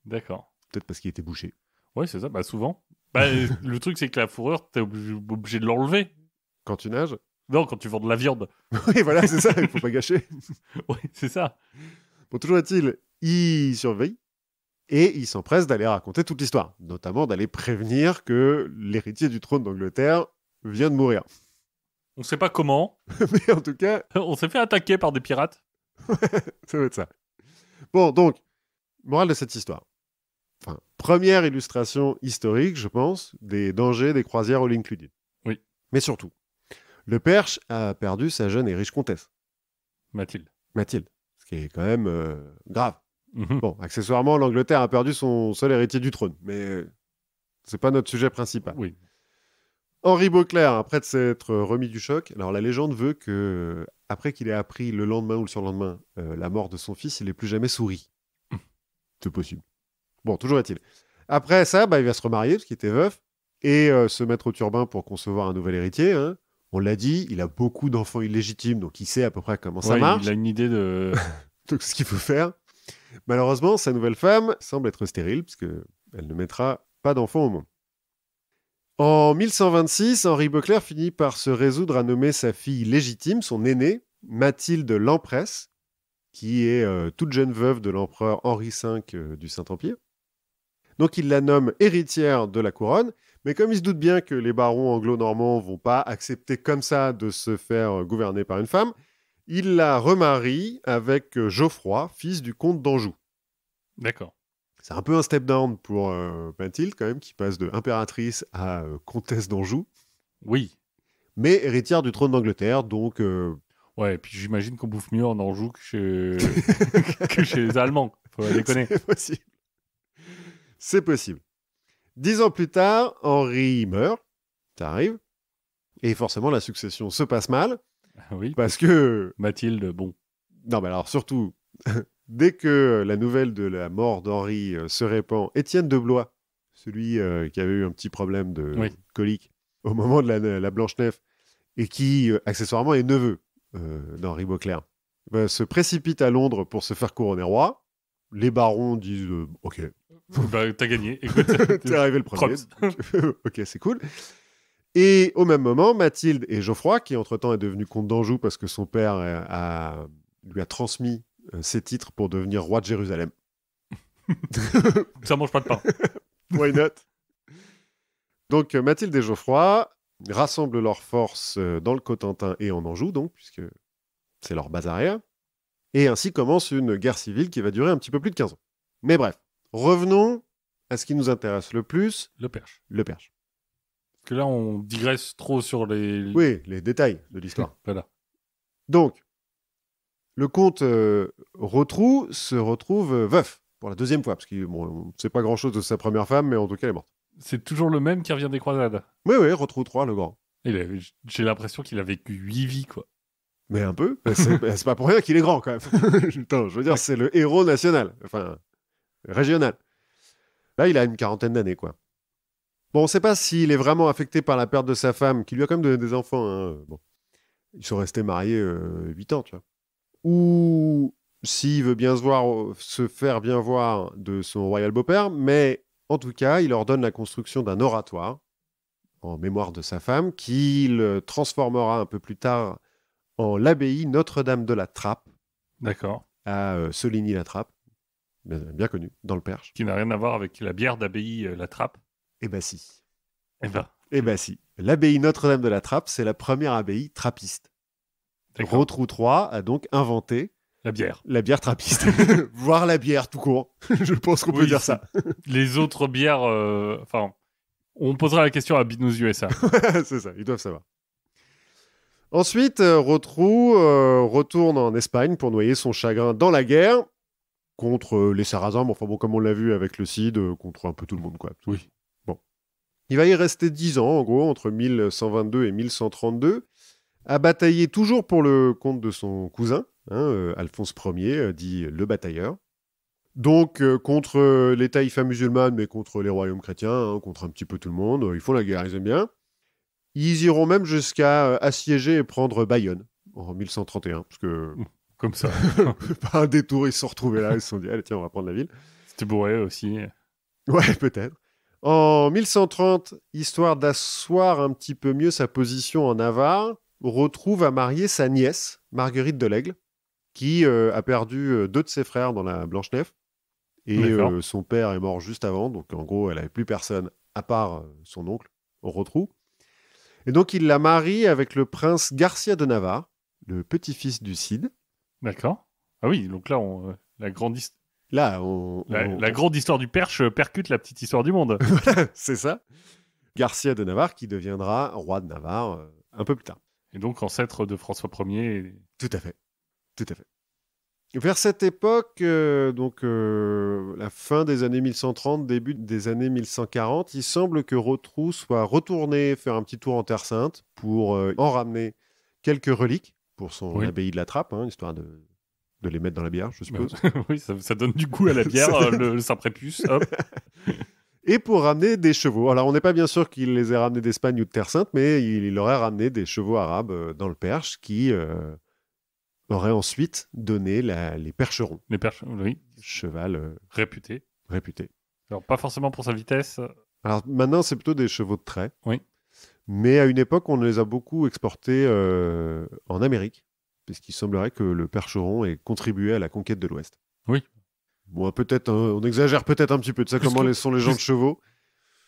S2: D'accord. Peut-être parce qu'il était
S1: bouché. Oui, c'est ça, bah, souvent. Bah, le truc, c'est que la fourrure, t'es obligé, obligé de l'enlever. Quand tu nages Non, quand tu vends de la viande. oui, voilà, c'est ça, il faut pas gâcher.
S2: oui, c'est ça. Bon, toujours est-il, il surveille et il s'empresse d'aller raconter toute l'histoire, notamment d'aller prévenir que l'héritier du trône d'Angleterre
S1: vient de mourir. On ne sait pas comment. Mais en tout cas. On s'est fait attaquer par des pirates. ça vrai ça. Bon, donc, morale de cette histoire.
S2: Enfin, première illustration historique, je pense, des dangers des croisières all included. Oui. Mais surtout, le Perche a perdu sa jeune et riche comtesse. Mathilde. Mathilde. Ce qui est quand même euh, grave. Mhm. Bon, accessoirement, l'Angleterre a perdu son seul héritier du trône, mais c'est pas notre sujet principal. Henri Beauclerc, après de s'être remis du choc, alors la légende veut que, après qu'il ait appris le lendemain ou le surlendemain euh, la mort de son fils, il n'ait plus jamais souri. Mhm. C'est possible. Bon, toujours est-il. Après ça, bah, il va se remarier parce qu'il était veuf et se euh, mettre au turbin pour concevoir un nouvel héritier. Hein, on l'a dit, il a beaucoup d'enfants illégitimes, donc il sait à peu près comment ça marche. Il a une idée de. ce qu'il faut faire. Malheureusement, sa nouvelle femme semble être stérile, puisqu'elle ne mettra pas d'enfant au monde. En 1126, Henri Beauclerc finit par se résoudre à nommer sa fille légitime, son aînée, Mathilde l'Empresse, qui est euh, toute jeune veuve de l'empereur Henri V euh, du Saint-Empire. Donc il la nomme héritière de la couronne, mais comme il se doute bien que les barons anglo-normands vont pas accepter comme ça de se faire euh, gouverner par une femme, il la remarie avec euh, Geoffroy, fils du comte d'Anjou. D'accord. C'est un peu un step down pour euh, Mathilde, quand même, qui passe de impératrice à euh, comtesse d'Anjou. Oui. Mais héritière du trône d'Angleterre, donc. Ouais, et puis j'imagine qu'on bouffe mieux en Anjou que chez, les Allemands. Faut déconner. C'est possible. C'est possible. Dix ans plus tard, Henri meurt. Ça arrive. Et forcément, la succession se passe mal. Ah oui. Parce que. Mathilde, bon. Non, mais alors surtout, dès que la nouvelle de la mort d'Henri euh, se répand, Étienne de Blois, celui euh, qui avait eu un petit problème de colique au moment de la, Blanche-Nef, et qui, euh, accessoirement, est neveu d'Henri Beauclerc, se précipite à Londres pour se faire couronner roi. Les barons disent Ok.
S1: Bah, t'as gagné. Écoute, t'es arrivé le premier.
S2: ok, c'est cool. Et au même moment, Mathilde et Geoffroy, qui entre-temps est devenu comte d'Anjou parce que son père euh, a, lui a transmis euh, ses titres pour devenir roi de Jérusalem.
S1: Ça
S2: mange pas de pain. Why not Donc euh, Mathilde et Geoffroy rassemblent leurs forces dans le Cotentin et en Anjou, donc, puisque c'est leur base arrière. Et ainsi commence une guerre civile qui va durer un petit peu plus de 15 ans. Mais bref, revenons à ce qui nous intéresse le plus. Le perche. Le perche
S1: que là, on digresse
S2: trop sur les. Oui, les détails de l'histoire. voilà. Donc, le comte euh, Retrou se retrouve euh, veuf pour la deuxième fois, parce qu'il ne bon, sait pas grand-chose de sa première femme, mais en tout cas, elle est morte. C'est toujours le même qui revient des croisades. Oui, oui, Rotrou 3, le grand.
S1: J'ai l'impression qu'il a vécu huit vies, quoi. Mais un
S2: peu. C'est pas pour rien qu'il est grand, quand même. je veux dire, c'est le héros national, enfin, régional. Là, il a une quarantaine d'années, quoi. Bon, on ne sait pas s'il est vraiment affecté par la perte de sa femme, qui lui a quand même donné des enfants. Hein. Ils sont restés mariés euh, huit 8 ans, tu vois. Ou s'il veut bien se, voir, euh, se faire bien voir de son royal beau-père, mais en tout cas, il ordonne la construction d'un oratoire en mémoire de sa femme, qu'il transformera un peu plus tard en l'abbaye Notre-Dame de la Trappe. D'accord. À euh, Soligny-la-Trappe, bien, bien, connu, dans le Perche. Qui
S1: n'a rien à voir avec la bière d'abbaye La Trappe. Eh ben si. Eh ben.
S2: Eh ben si. L'abbaye Notre-Dame de la Trappe, c'est la première abbaye trappiste. Rotrou III a donc inventé
S1: la bière. La bière trappiste. Voir la bière tout court.
S2: Je pense qu'on peut dire ça.
S1: les autres bières, euh, enfin, on posera la question à Binous USA. c'est ça, ils doivent savoir.
S2: Ensuite, Rotrou euh, euh, retourne en Espagne pour noyer son chagrin dans la guerre contre les Sarrasins, enfin bon, comme on l'a vu avec le Cid, contre un peu tout le monde, quoi. Oui. Il va y rester 10 ans, en gros, entre 1122 et 1132, à batailler toujours pour le compte de son cousin, hein, euh, Alphonse Ier, euh, dit le batailleur. Donc, euh, contre les taïfas musulmanes, mais contre les royaumes chrétiens, hein, contre un petit peu tout le monde, ils font la guerre, ils aiment bien. Ils iront même jusqu'à assiéger et prendre Bayonne en 1131, parce que... Mmh, comme ça. Par un détour, ils se sont retrouvés là, ils se sont dit, allez, tiens, on va prendre la ville. C'était bourré aussi. Ouais, peut-être. En 1130, histoire d'asseoir un petit peu mieux sa position en Navarre, retrouve à marier sa nièce, Marguerite de l'Aigle, qui euh, a perdu euh, deux de ses frères dans la blanche Nef. Et euh, son père est mort juste avant, donc en gros, elle n'avait plus personne à part son oncle, on retrouve. Et donc, il la marie avec le prince Garcia de Navarre, le petit-fils du Cid. D'accord.
S1: Ah oui, donc là, on, la grande, la, grande histoire du Perche euh, percute la petite histoire du monde. c'est ça. Garcia de Navarre qui deviendra roi de Navarre euh, un peu plus tard. Et donc ancêtre de François Ier. Tout à fait. Tout à fait.
S2: Vers cette époque, euh, donc la fin des années 1130, début des années 1140, il semble que Rotrou soit retourné faire un petit tour en Terre Sainte pour en ramener quelques reliques pour son abbaye de la Trappe, hein, histoire de de les mettre dans la bière, je
S1: suppose. oui, ça, donne du goût à la bière, euh, le, saint prépuce.
S2: et pour ramener des chevaux. Alors, on n'est pas bien sûr qu'il les ait ramenés d'Espagne ou de Terre Sainte, mais il, aurait ramené des chevaux arabes euh, dans le Perche qui euh, auraient ensuite donné les percherons. Les percherons, oui. Cheval. réputé. Réputé.
S1: Alors, pas forcément pour sa vitesse.
S2: Alors, maintenant, c'est plutôt des chevaux de trait. Oui. Mais à une époque, on les a beaucoup exportés en Amérique puisqu'il semblerait que le percheron ait contribué à la conquête de l'Ouest. Oui. Bon, peut-être, hein, on exagère peut-être un petit peu de ça, comment sont les gens de
S1: chevaux.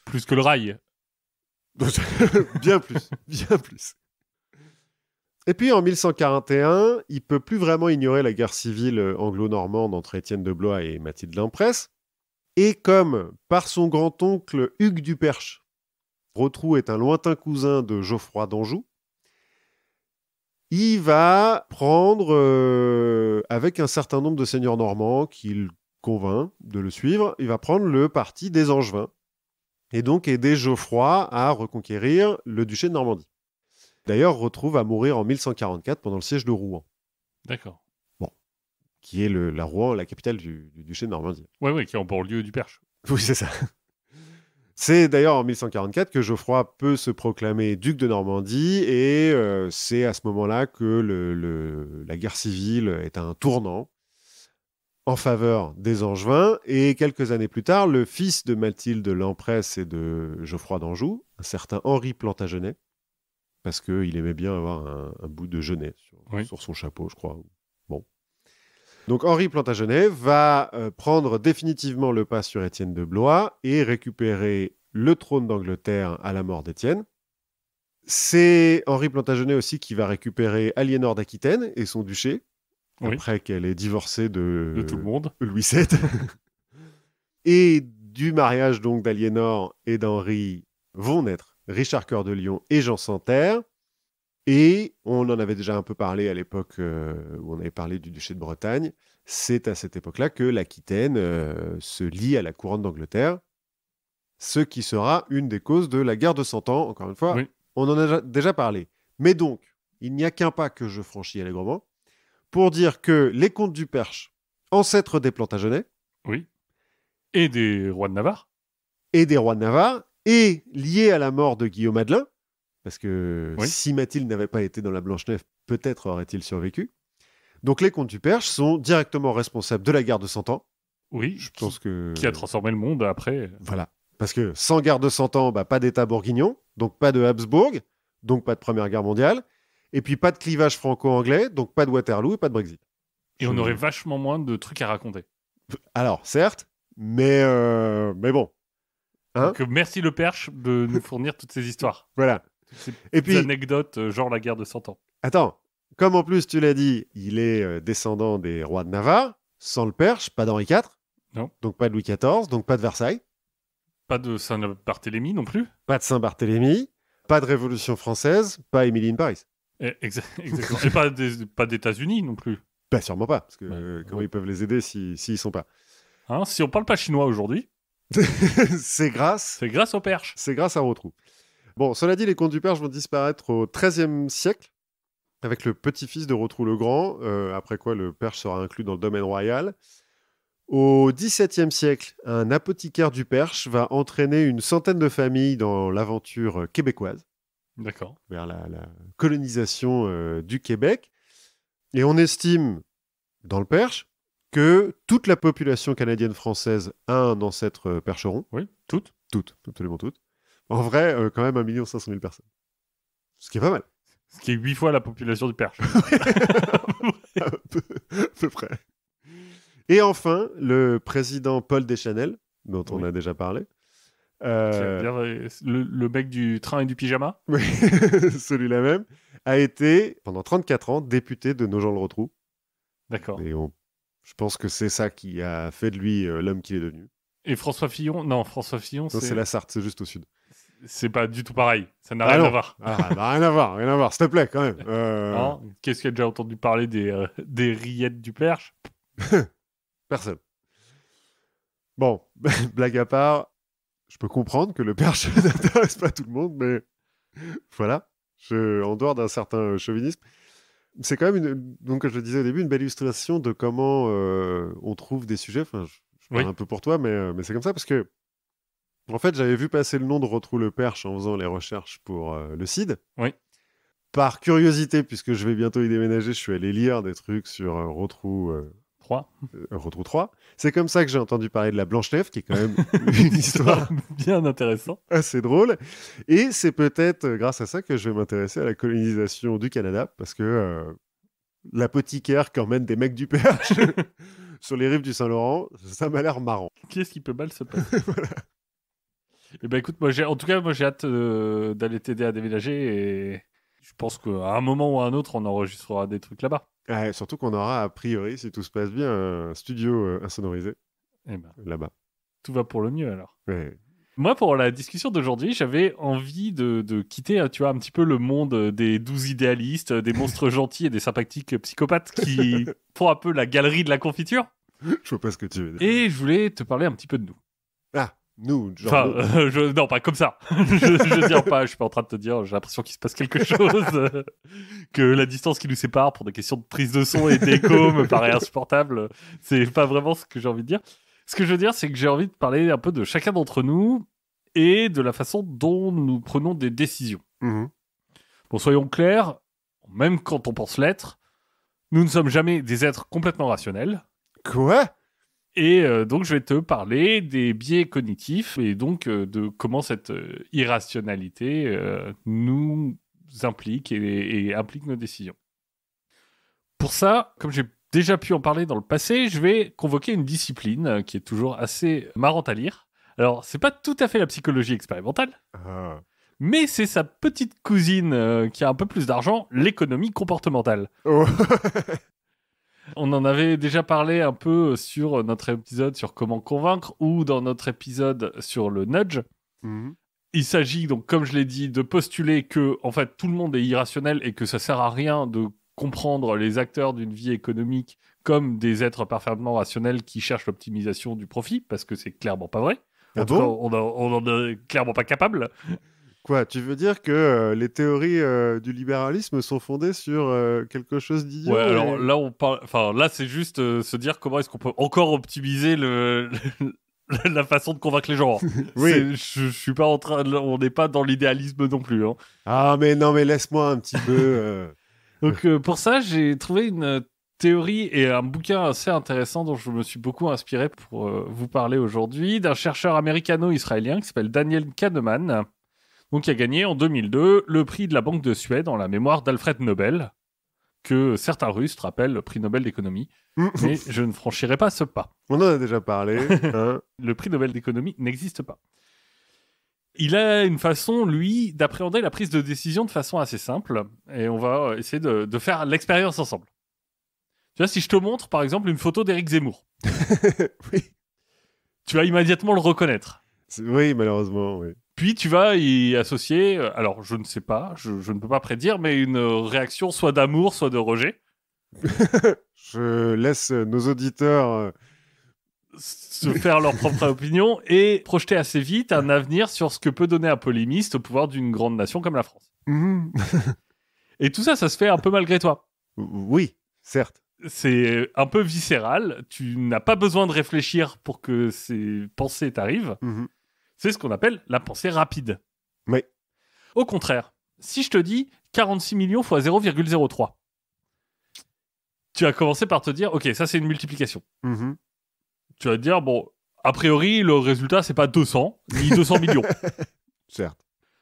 S1: Plus que le rail. bien plus,
S2: bien plus. Et puis en 1141, il peut plus vraiment ignorer la guerre civile euh, anglo-normande entre Étienne de Blois et Mathilde Lempresse. Et comme par son grand-oncle Hugues du Perche, Rotrou est un lointain cousin de Geoffroy d'Anjou, il va prendre, euh, avec un certain nombre de seigneurs normands qu'il convainc de le suivre, il va prendre le parti des Angevins et donc aider Geoffroy à reconquérir le duché de Normandie. D'ailleurs, retrouve à mourir en 1144 pendant le siège de Rouen. D'accord. Bon, qui est la Rouen, la capitale du, duché de Normandie.
S1: Oui, oui, qui est en banlieue du Perche.
S2: Oui, c'est ça. C'est d'ailleurs en 1144 que Geoffroy peut se proclamer duc de Normandie et euh, c'est à ce moment-là que la guerre civile est un tournant en faveur des Angevins et quelques années plus tard, le fils de Mathilde l'Empresse et de Geoffroy d'Anjou, un certain Henri Plantagenet, parce qu'il aimait bien avoir un, bout de genêt sur, son chapeau, je crois, donc Henri Plantagenet va euh, prendre définitivement le pas sur Étienne de Blois et récupérer le trône d'Angleterre à la mort d'Étienne. C'est Henri Plantagenet aussi qui va récupérer Aliénor d'Aquitaine et son duché, après qu'elle est divorcée de... tout le monde. Louis VII. et du mariage donc d'Aliénor et d'Henri vont naître Richard Cœur de Lion et Jean Santerre. Et on en avait déjà un peu parlé à l'époque euh, où on avait parlé du duché de Bretagne. C'est à cette époque-là que l'Aquitaine euh, se lie à la couronne d'Angleterre, ce qui sera une des causes de la guerre de Cent Ans. Encore une fois, on en a déjà parlé. Mais donc, il n'y a qu'un pas que je franchis allègrement pour dire que les comtes du Perche, ancêtres des Plantagenets, oui, et des rois de Navarre, et des rois de Navarre, et liés à la mort de Guillaume Adelin, parce que si Mathilde n'avait pas été dans la Blanche-Neuf, peut-être aurait-il survécu. Donc les contes du Perche sont directement responsables de la guerre de Cent Ans. Oui, je pense que... Qui a
S1: transformé le monde après. Voilà.
S2: Parce que sans guerre de Cent Ans, bah, pas d'État bourguignon, donc pas de Habsbourg, donc pas de Première Guerre mondiale, et puis pas de clivage franco-anglais, donc pas de Waterloo et pas de Brexit.
S1: Et on aurait vachement moins de trucs à raconter.
S2: Alors, certes, mais, euh, mais bon. Hein
S1: euh, merci le Perche de nous fournir toutes ces histoires.
S2: Voilà. Et puis
S1: anecdote euh, genre la guerre de 100 ans.
S2: Attends, comme en plus tu l'as dit, il est euh, descendant des rois de Navarre, sans le perche, pas d'Henri IV. Non. Donc pas de Louis XIV, donc pas de Versailles.
S1: Pas de Saint-Barthélemy non plus.
S2: Pas de Saint-Barthélemy, pas de Révolution française, pas Émilie in Paris.
S1: Eh, exactement. Et pas des, d'États-Unis non plus.
S2: Bah sûrement pas, parce que euh, comment ils peuvent les aider s'ils si, sont pas. Hein, si on parle pas chinois aujourd'hui. c'est grâce. C'est grâce au perche. C'est grâce à Rotrou. Bon, cela dit, les contes du Perche vont disparaître au XIIIe siècle avec le petit-fils de Rotrou le Grand, euh, après quoi le Perche sera inclus dans le domaine royal. Au XVIIe siècle, un apothicaire du Perche va entraîner une centaine de familles dans l'aventure québécoise. Vers la, colonisation euh, du Québec. Et on estime, dans le Perche, que toute la population canadienne-française a un ancêtre euh, percheron. Oui, toutes. Toutes, absolument toutes. En vrai, euh, quand même 1 500 000 personnes. Ce qui est pas mal.
S1: Ce qui est 8 fois la population du Perche. à,
S2: peu, près. Et enfin, le président Paul Deschanel, dont on a déjà parlé. Euh,
S1: le, le, mec du train et du pyjama Oui,
S2: celui-là même, a été pendant 34 ans député de Nogent-le-Rotrou. D'accord. Et je pense que c'est ça qui a fait de lui euh, l'homme qu'il est devenu.
S1: Et François Fillon Non, François Fillon, c'est. c'est la Sarthe, c'est juste au sud c'est pas du tout pareil. Ça n'a ah rien à voir. Ah, rien à voir, rien à voir. S'il te plaît, quand même. Euh, Qu'est-ce qu'il a déjà entendu parler des, euh, des rillettes du perche Personne. Bon, blague à part,
S2: je peux comprendre que le perche n'intéresse pas tout le monde, mais voilà. Je... En dehors d'un certain chauvinisme, c'est quand même, une... donc comme je le disais au début, une belle illustration de comment euh, on trouve des sujets. Enfin, je, parle un peu pour toi, mais c'est comme ça parce que en fait, j'avais vu passer le nom de Retrou le Perche en faisant les recherches pour euh, le CID. Oui. Par curiosité, puisque je vais bientôt y déménager, je suis allé lire des trucs sur euh, Retrou. 3. Euh, Retrou 3. C'est comme ça que j'ai entendu parler de la blanche neuf qui est quand même une histoire bien intéressante. Assez drôle. Et c'est peut-être grâce à ça que je vais m'intéresser à la colonisation du Canada, parce que l'apothicaire qu'emmènent des mecs du
S1: Perche sur les rives du Saint-Laurent, ça m'a l'air marrant. est ce qui peut mal se passer Eh ben écoute, moi en tout cas moi j'ai hâte euh, d'aller t'aider à déménager et je pense qu'à un moment ou à un autre on enregistrera des trucs là-bas. surtout qu'on aura a priori
S2: si tout se passe bien un studio euh, insonorisé eh ben. là-bas.
S1: Tout va pour le mieux alors. Moi, pour la discussion d'aujourd'hui, j'avais envie de, quitter, hein, tu vois, un petit peu le monde euh, des doux idéalistes, des monstres gentils et des sympathiques psychopathes qui font un peu la galerie de la confiture. Je vois pas ce que tu veux dire. Et je voulais te parler un petit peu de nous. Nous, euh, non, pas comme ça. je, veux dire pas, je suis pas en train de te dire, j'ai l'impression qu'il se passe quelque chose, euh, que la distance qui nous sépare pour des questions de prise de son et d'écho me paraît insupportable. C'est pas vraiment ce que j'ai envie de dire. Ce que je veux dire, c'est que j'ai envie de parler un peu de chacun d'entre nous et de la façon dont nous prenons des décisions. Mhm. Bon, soyons clairs, même quand on pense l'être, nous ne sommes jamais des êtres complètement rationnels. Quoi et euh, donc, je vais te parler des biais cognitifs et donc euh, de comment cette euh, irrationalité nous implique et, implique nos décisions. Pour ça, comme j'ai déjà pu en parler dans le passé, je vais convoquer une discipline qui est toujours assez marrante à lire. Alors, c'est pas tout à fait la psychologie expérimentale. Ah. mais c'est sa petite cousine qui a un peu plus d'argent, l'économie comportementale. Oh. On en avait déjà parlé un peu euh, sur notre épisode sur comment convaincre ou dans notre épisode sur le nudge. Mhm. Il s'agit donc, comme je l'ai dit, de postuler que en fait tout le monde est irrationnel et que ça sert à rien de comprendre les acteurs d'une vie économique comme des êtres parfaitement rationnels qui cherchent l'optimisation du profit parce que c'est clairement pas vrai. Ah on, n'en est clairement pas capable.
S2: Quoi Tu veux dire que euh, les théories euh, du libéralisme sont fondées sur euh, quelque chose d'idiot alors là,
S1: on parle... enfin, là c'est juste se dire comment est-ce qu'on peut encore optimiser le... la façon de convaincre les gens. Hein. oui. Je, suis pas en train, on n'est pas dans l'idéalisme non plus. Hein. Ah mais non mais laisse-moi un petit peu. Donc pour ça j'ai trouvé une théorie et un bouquin assez intéressant dont je me suis beaucoup inspiré pour vous parler aujourd'hui d'un chercheur américano-israélien qui s'appelle Daniel Kahneman donc, il a gagné en 2002 le prix de la Banque de Suède en la mémoire d'Alfred Nobel, que certains Russes rappellent le prix Nobel d'économie. mais je ne franchirai pas ce pas. On en a déjà parlé. Hein. le prix Nobel d'économie n'existe pas. Il a une façon, lui, d'appréhender la prise de décision de façon assez simple. Et on va essayer de, faire l'expérience ensemble. Tu vois, si je te montre, par exemple, une photo d'Éric Zemmour. oui. Tu vas immédiatement le reconnaître. Oui, malheureusement, oui. Puis tu vas y associer, euh, alors je ne sais pas, je, ne peux pas prédire, mais une euh, réaction soit d'amour, soit de rejet. je laisse euh, nos auditeurs se faire leur propre opinion et projeter assez vite un avenir sur ce que peut donner un polémiste au pouvoir d'une grande nation comme la France. Mhm. et tout ça, ça se fait un peu malgré toi. Oui, certes. C'est un peu viscéral, tu n'as pas besoin de réfléchir pour que ces pensées t'arrivent. Mhm. C'est ce qu'on appelle la pensée rapide. Mais Au contraire, si je te dis 46 millions fois 0,03, tu vas commencer par te dire, ok, ça c'est une multiplication. Mm-hmm. Tu vas te dire, bon, a priori, le résultat, c'est pas 200, ni 200 millions. Certes.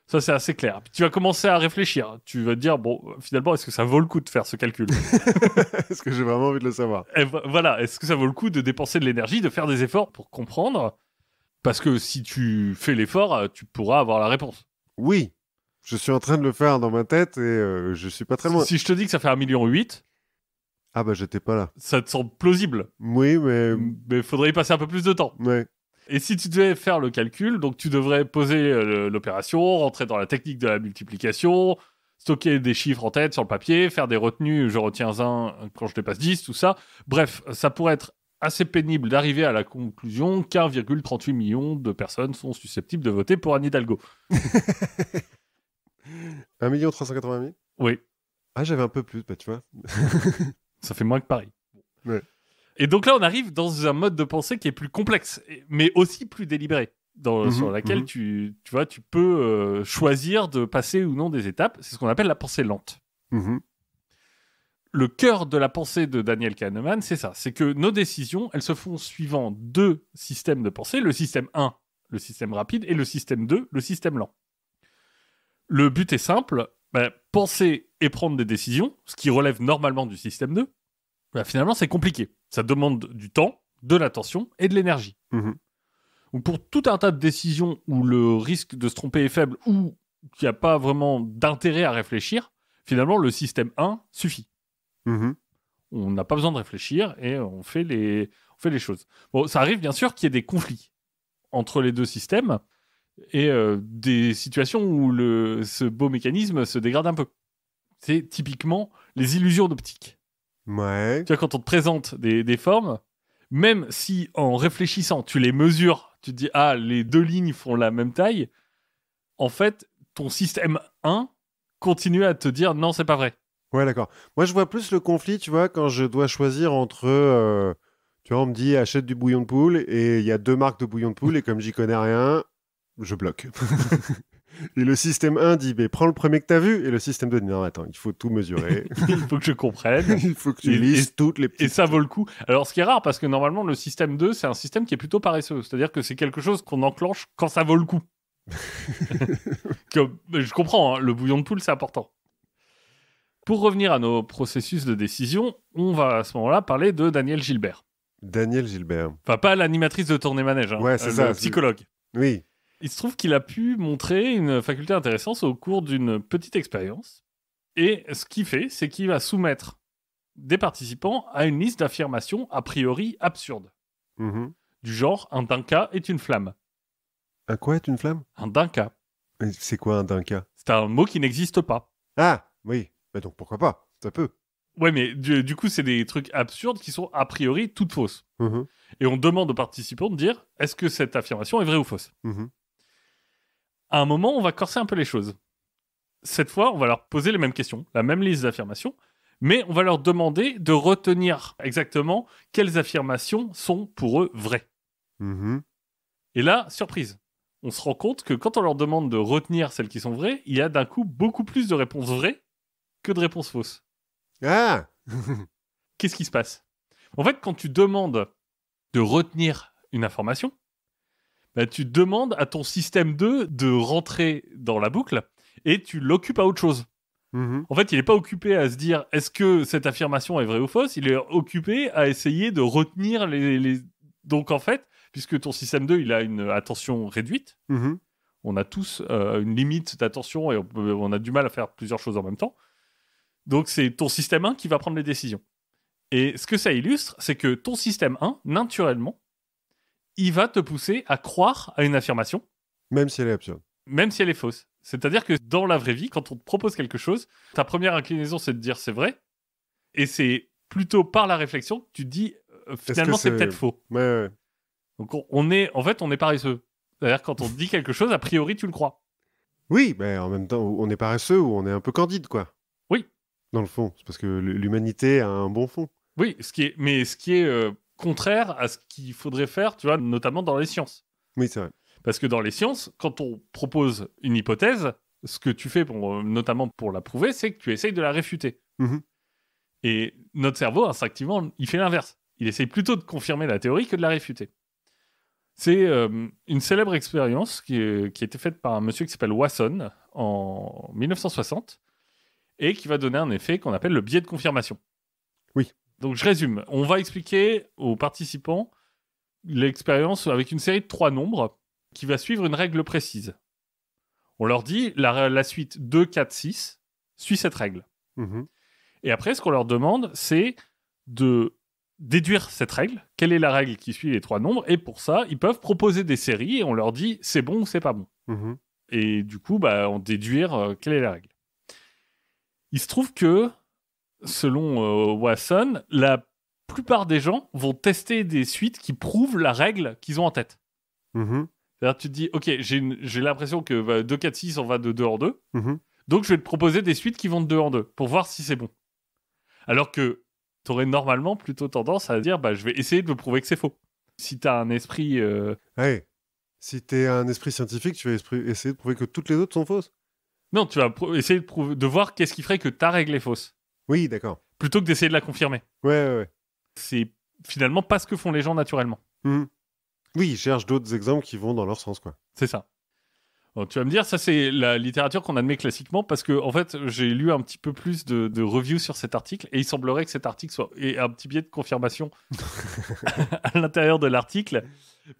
S1: Ça, c'est assez clair. tu vas commencer à réfléchir. Tu vas te dire, bon, finalement, est-ce que ça vaut le coup de faire ce calcul Est-ce que j'ai vraiment envie de le savoir Voilà, est-ce que ça vaut le coup de dépenser de l'énergie, de faire des efforts pour comprendre parce que si tu fais l'effort, euh, tu pourras avoir la réponse. Oui, je suis en train de le faire dans ma tête et je euh, je suis pas très loin. Si, je te dis que ça fait 1,8 million, ah bah j'étais pas là. Ça te semble plausible. Oui, mais. Mais faudrait y passer un peu plus de temps. Oui. Et si tu devais faire le calcul, donc tu devrais poser euh, l'opération, rentrer dans la technique de la multiplication, stocker des chiffres en tête sur le papier, faire des retenues, je retiens un quand je dépasse 10, tout ça. Bref, ça pourrait être assez pénible d'arriver à la conclusion qu'1,38 million de personnes sont susceptibles de voter pour Anne Hidalgo. 1 million 380 Oui. Ah, j'avais un peu plus, bah, tu vois. Ça fait moins que Paris. Et donc là, on arrive dans un mode de pensée qui est plus complexe, mais aussi plus délibéré. Dans, mhm, sur laquelle mhm. tu, tu, vois, tu peux euh, choisir de passer ou non des étapes. C'est ce qu'on appelle la pensée lente. Mhm le cœur de la pensée de Daniel Kahneman, c'est ça. C'est que nos décisions, elles se font suivant deux systèmes de pensée. Le système 1, le système rapide, et le système 2, le système lent. Le but est simple. Bah, penser et prendre des décisions, ce qui relève normalement du système 2, bah, finalement, c'est compliqué. Ça demande du temps, de l'attention et de l'énergie. Mhm. Ou pour tout un tas de décisions où le risque de se tromper est faible ou qu'il n'y a pas vraiment d'intérêt à réfléchir, finalement, le système 1 suffit. Mmh on n'a pas besoin de réfléchir et on fait les, on fait les choses. Bon, ça arrive bien sûr qu'il y ait des conflits entre les deux systèmes et euh, des situations où ce beau mécanisme se dégrade un peu. C'est typiquement les illusions d'optique. Ouais. Tu vois, quand on te présente des, des, formes, même si en réfléchissant, tu les mesures, tu te dis, ah, les deux lignes font la même taille, en fait, ton système 1 continue à te dire, non, c'est pas vrai.
S2: Ouais, d'accord. Moi, je vois plus le conflit, tu vois, quand je dois choisir entre. Euh, tu vois, on me dit achète du bouillon de poule et il y a deux marques de bouillon de poule et comme j'y connais rien, je bloque. et le système 1 dit mais prends le premier que t'as vu et le système 2
S1: dit non, attends, il faut tout mesurer. Il faut que je comprenne. il faut que tu lises toutes les Et ça vaut le coup. Alors, ce qui est rare, parce que normalement, le système 2, c'est un système qui est plutôt paresseux. C'est-à-dire que c'est quelque chose qu'on enclenche quand ça vaut le coup. je comprends, hein, le bouillon de poule, c'est important. Pour revenir à nos processus de décision, on va à ce moment-là parler de Daniel Gilbert. Daniel Gilbert. Enfin, pas l'animatrice de tournée manège. Hein, ouais, c'est euh, ça. psychologue. Oui. Il se trouve qu'il a pu montrer une faculté intéressante au cours d'une petite expérience. Et ce qu'il fait, c'est qu'il va soumettre des participants à une liste d'affirmations a priori absurdes. Mhm. Du genre, un dinka est une flamme. Un quoi est une flamme Un dinka. C'est quoi un dinka C'est un mot qui n'existe pas. Ah, oui. Mais bah, donc pourquoi pas Ça peut. Ouais, mais du, coup, c'est des trucs absurdes qui sont a priori toutes fausses. Mmh Et on demande aux participants de dire est-ce que cette affirmation est vraie ou fausse mmh À un moment, on va corser un peu les choses. Cette fois, on va leur poser les mêmes questions, la même liste d'affirmations, mais on va leur demander de retenir exactement quelles affirmations sont pour eux vraies. Mmh Et là, surprise, on se rend compte que quand on leur demande de retenir celles qui sont vraies, il y a d'un coup beaucoup plus de réponses vraies que de réponses fausses. Ah Qu'est-ce qui se passe En fait, quand tu demandes de retenir une information, bah, tu demandes à ton système 2 de rentrer dans la boucle et tu l'occupes à autre chose. Mm-hmm. En fait, il n'est pas occupé à se dire est-ce que cette affirmation est vraie ou fausse, il est occupé à essayer de retenir les... Donc en fait, puisque ton système 2, il a une attention réduite, mm-hmm. on a tous euh, une limite d'attention et on, a du mal à faire plusieurs choses en même temps. Donc c'est ton système 1 qui va prendre les décisions. Et ce que ça illustre, c'est que ton système 1, naturellement, il va te pousser à croire à une affirmation. Même si elle est absurde. Même si elle est fausse. C'est-à-dire que dans la vraie vie, quand on te propose quelque chose, ta première inclinaison, c'est de dire c'est vrai. Et c'est plutôt par la réflexion que tu te dis euh, finalement c'est peut-être faux. Donc on est, en fait, on est paresseux. C'est-à-dire quand on te dit quelque chose, a priori, tu le crois.
S2: Oui, mais ben, en même temps, on est paresseux ou on est un peu candide, quoi. Dans le fond, c'est parce que l'humanité a un bon fond.
S1: Oui, ce qui est, mais ce qui est euh, contraire à ce qu'il faudrait faire, tu vois, notamment dans les sciences. Oui, c'est vrai. Parce que dans les sciences, quand on propose une hypothèse, ce que tu fais, pour, euh, notamment pour la prouver, c'est que tu essayes de la réfuter. Mm-hmm. Et notre cerveau, instinctivement, il fait l'inverse. Il essaye plutôt de confirmer la théorie que de la réfuter. C'est euh, une célèbre expérience qui, qui, a été faite par un monsieur qui s'appelle Wasson en 1960 et qui va donner un effet qu'on appelle le biais de confirmation. Oui. Donc je résume. On va expliquer aux participants l'expérience avec une série de trois nombres qui va suivre une règle précise. On leur dit la, suite 2, 4, 6 suit cette règle. Mhm. Et après, ce qu'on leur demande, c'est de déduire cette règle. Quelle est la règle qui suit les trois nombres Et pour ça, ils peuvent proposer des séries et on leur dit c'est bon ou c'est pas bon. Mhm. Et du coup, bah, on déduire euh, quelle est la règle. Il se trouve que, selon euh, Watson, la plupart des gens vont tester des suites qui prouvent la règle qu'ils ont en tête. Mm-hmm. C'est-à-dire, tu te dis, OK, j'ai l'impression que 2, 4, 6, on va de 2 en 2. Mm-hmm. Donc, je vais te proposer des suites qui vont de 2 en 2 pour voir si c'est bon. Alors que tu aurais normalement plutôt tendance à dire, bah, je vais essayer de me prouver que c'est faux. Si tu as un esprit. Euh, si tu es un esprit scientifique, tu vas essayer de prouver que toutes les autres sont fausses. Non, tu vas essayer de, voir qu'est-ce qui ferait que ta règle est fausse. Oui, d'accord. Plutôt que d'essayer de la confirmer. Ouais, ouais, ouais. C'est finalement pas ce que font les gens naturellement. Mmh. Oui, ils cherchent d'autres exemples qui vont dans leur sens, quoi. C'est ça tu vas me dire, ça c'est la littérature qu'on admet classiquement parce que en fait j'ai lu un petit peu plus de, reviews sur cet article et il semblerait que cet article soit et un petit biais de confirmation à l'intérieur de l'article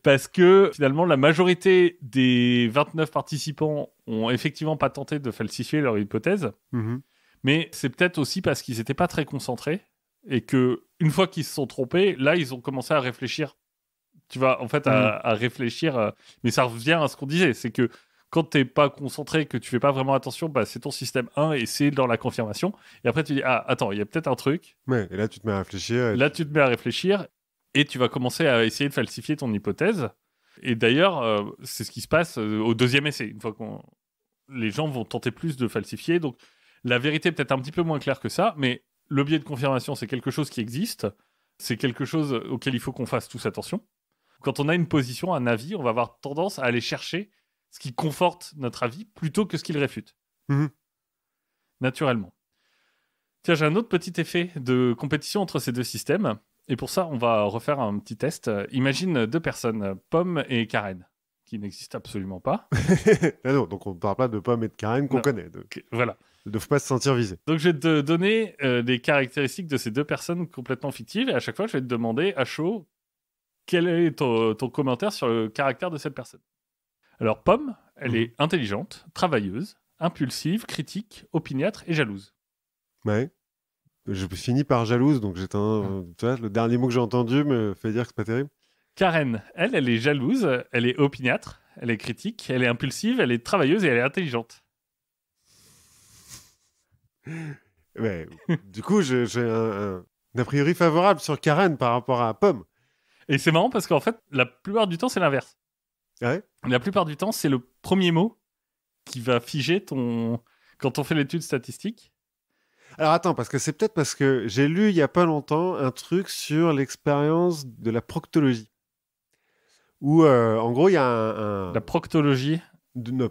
S1: parce que finalement la majorité des 29 participants ont effectivement pas tenté de falsifier leur hypothèse, mhm. mais c'est peut-être aussi parce qu'ils n'étaient pas très concentrés et que une fois qu'ils se sont trompés, là ils ont commencé à réfléchir tu vois, en fait à, mhm. réfléchir. Euh, mais ça revient à ce qu'on disait, c'est que quand t'es pas concentré, que tu fais pas vraiment attention, bah, c'est ton système 1 et c'est dans la confirmation. Et après, tu dis, ah, attends, il y a peut-être un truc. Ouais, et là, tu te mets à réfléchir. Et... Là, tu te mets à réfléchir et tu vas commencer à essayer de falsifier ton hypothèse. Et d'ailleurs, euh, c'est ce qui se passe euh, au deuxième essai. Une fois qu'on. Les gens vont tenter plus de falsifier. Donc, la vérité est peut-être un petit peu moins claire que ça, mais le biais de confirmation, c'est quelque chose qui existe. C'est quelque chose auquel il faut qu'on fasse tous attention. Quand on a une position, un avis, on va avoir tendance à aller chercher ce qui conforte notre avis plutôt que ce qu'il réfute. Mhm. Naturellement. Tiens, j'ai un autre petit effet de compétition entre ces deux systèmes. Et pour ça, on va refaire un petit test. Imagine deux personnes, Pomme et Karen, qui n'existent absolument pas.
S2: ah donc on ne parle pas de Pomme et de Karen qu'on connaît. Donc... Voilà. Ils ne faut pas se sentir
S1: visé. Donc je vais te donner les euh, caractéristiques de ces deux personnes complètement fictives. Et à chaque fois, je vais te demander à chaud quel est ton commentaire sur le caractère de cette personne. Alors, Pomme, elle mm. est intelligente, travailleuse, impulsive, critique, opiniâtre et jalouse.
S2: Ouais. Je finis par jalouse, donc j'étais ah. le dernier mot que j'ai
S1: entendu me fait dire que c'est pas terrible. Karen, elle, elle est jalouse, elle est opiniâtre, elle est critique, elle est impulsive, elle est travailleuse et elle est intelligente.
S2: Ouais. du coup, j'ai un, a priori favorable sur Karen par rapport
S1: à Pomme. Et c'est marrant parce qu'en fait, la plupart du temps, c'est l'inverse. Ah la plupart du temps, c'est le premier mot qui va figer ton. Quand on fait l'étude statistique.
S2: Alors attends, parce que c'est peut-être parce que j'ai lu il y a pas longtemps un truc sur l'expérience de la proctologie. Où euh, en gros, il y a un. La proctologie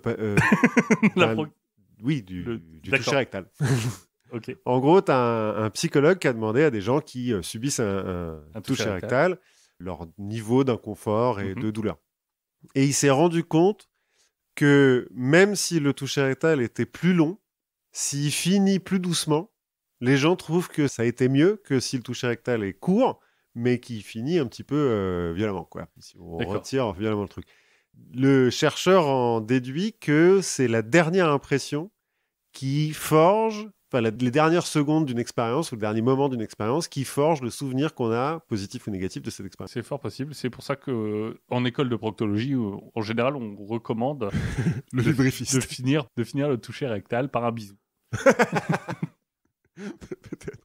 S2: euh, Oui, du, toucher rectal. En gros, tu as un, psychologue qui a demandé à des gens qui euh, subissent un, toucher rectal leur niveau d'inconfort et mhm. de douleur. Et il s'est rendu compte que même si le toucher rectal était plus long, s'il finit plus doucement, les gens trouvent que ça a été mieux que si le toucher rectal est court, mais qu'il finit un petit peu euh, violemment. Quoi. on retire violemment le truc. Le chercheur en déduit que c'est la dernière impression qui forge les dernières secondes d'une expérience ou le dernier moment d'une expérience qui forge le souvenir qu'on a, positif
S1: ou négatif, de cette expérience. C'est fort possible. C'est pour ça qu'en euh, école de proctologie, euh, en général, on recommande le de, de, finir, de finir le toucher rectal par un bisou.
S2: Peut-être.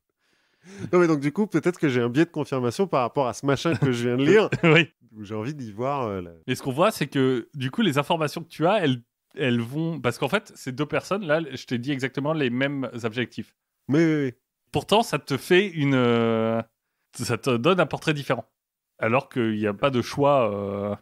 S2: Non, mais donc, du coup, peut-être que j'ai un biais de confirmation par rapport à ce machin que je viens de lire. oui.
S1: J'ai envie d'y voir. Euh, mais ce qu'on voit, c'est que, du coup, les informations que tu as, elles elles vont. Parce qu'en fait, ces deux personnes-là, je t'ai dit exactement les mêmes objectifs. Mais Pourtant, ça te fait une. Euh, ça te donne un portrait différent. Alors qu'il n'y a pas de choix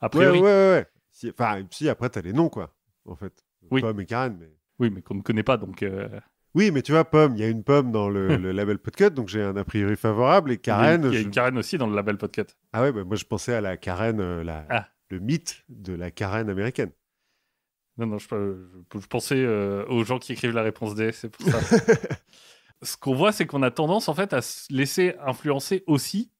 S1: après euh, a priori. Enfin, si, après, t'as les noms, quoi, en fait. Oui. Pomme et Karen, mais. Oui, mais qu'on ne connaît pas, donc. Euh,
S2: oui, mais tu vois, Pomme, il y a une Pomme dans le, label Podcut, donc j'ai un a priori favorable. Et Karen. Il y a, une Karen aussi dans le label Podcut. Ah ouais, bah, moi je pensais à la Karen, ah. le mythe de la Karen
S1: américaine. Non, je, pensais euh, aux gens qui écrivent la réponse D, c'est pour ça. Ce qu'on voit, c'est qu'on a tendance en fait à se laisser influencer aussi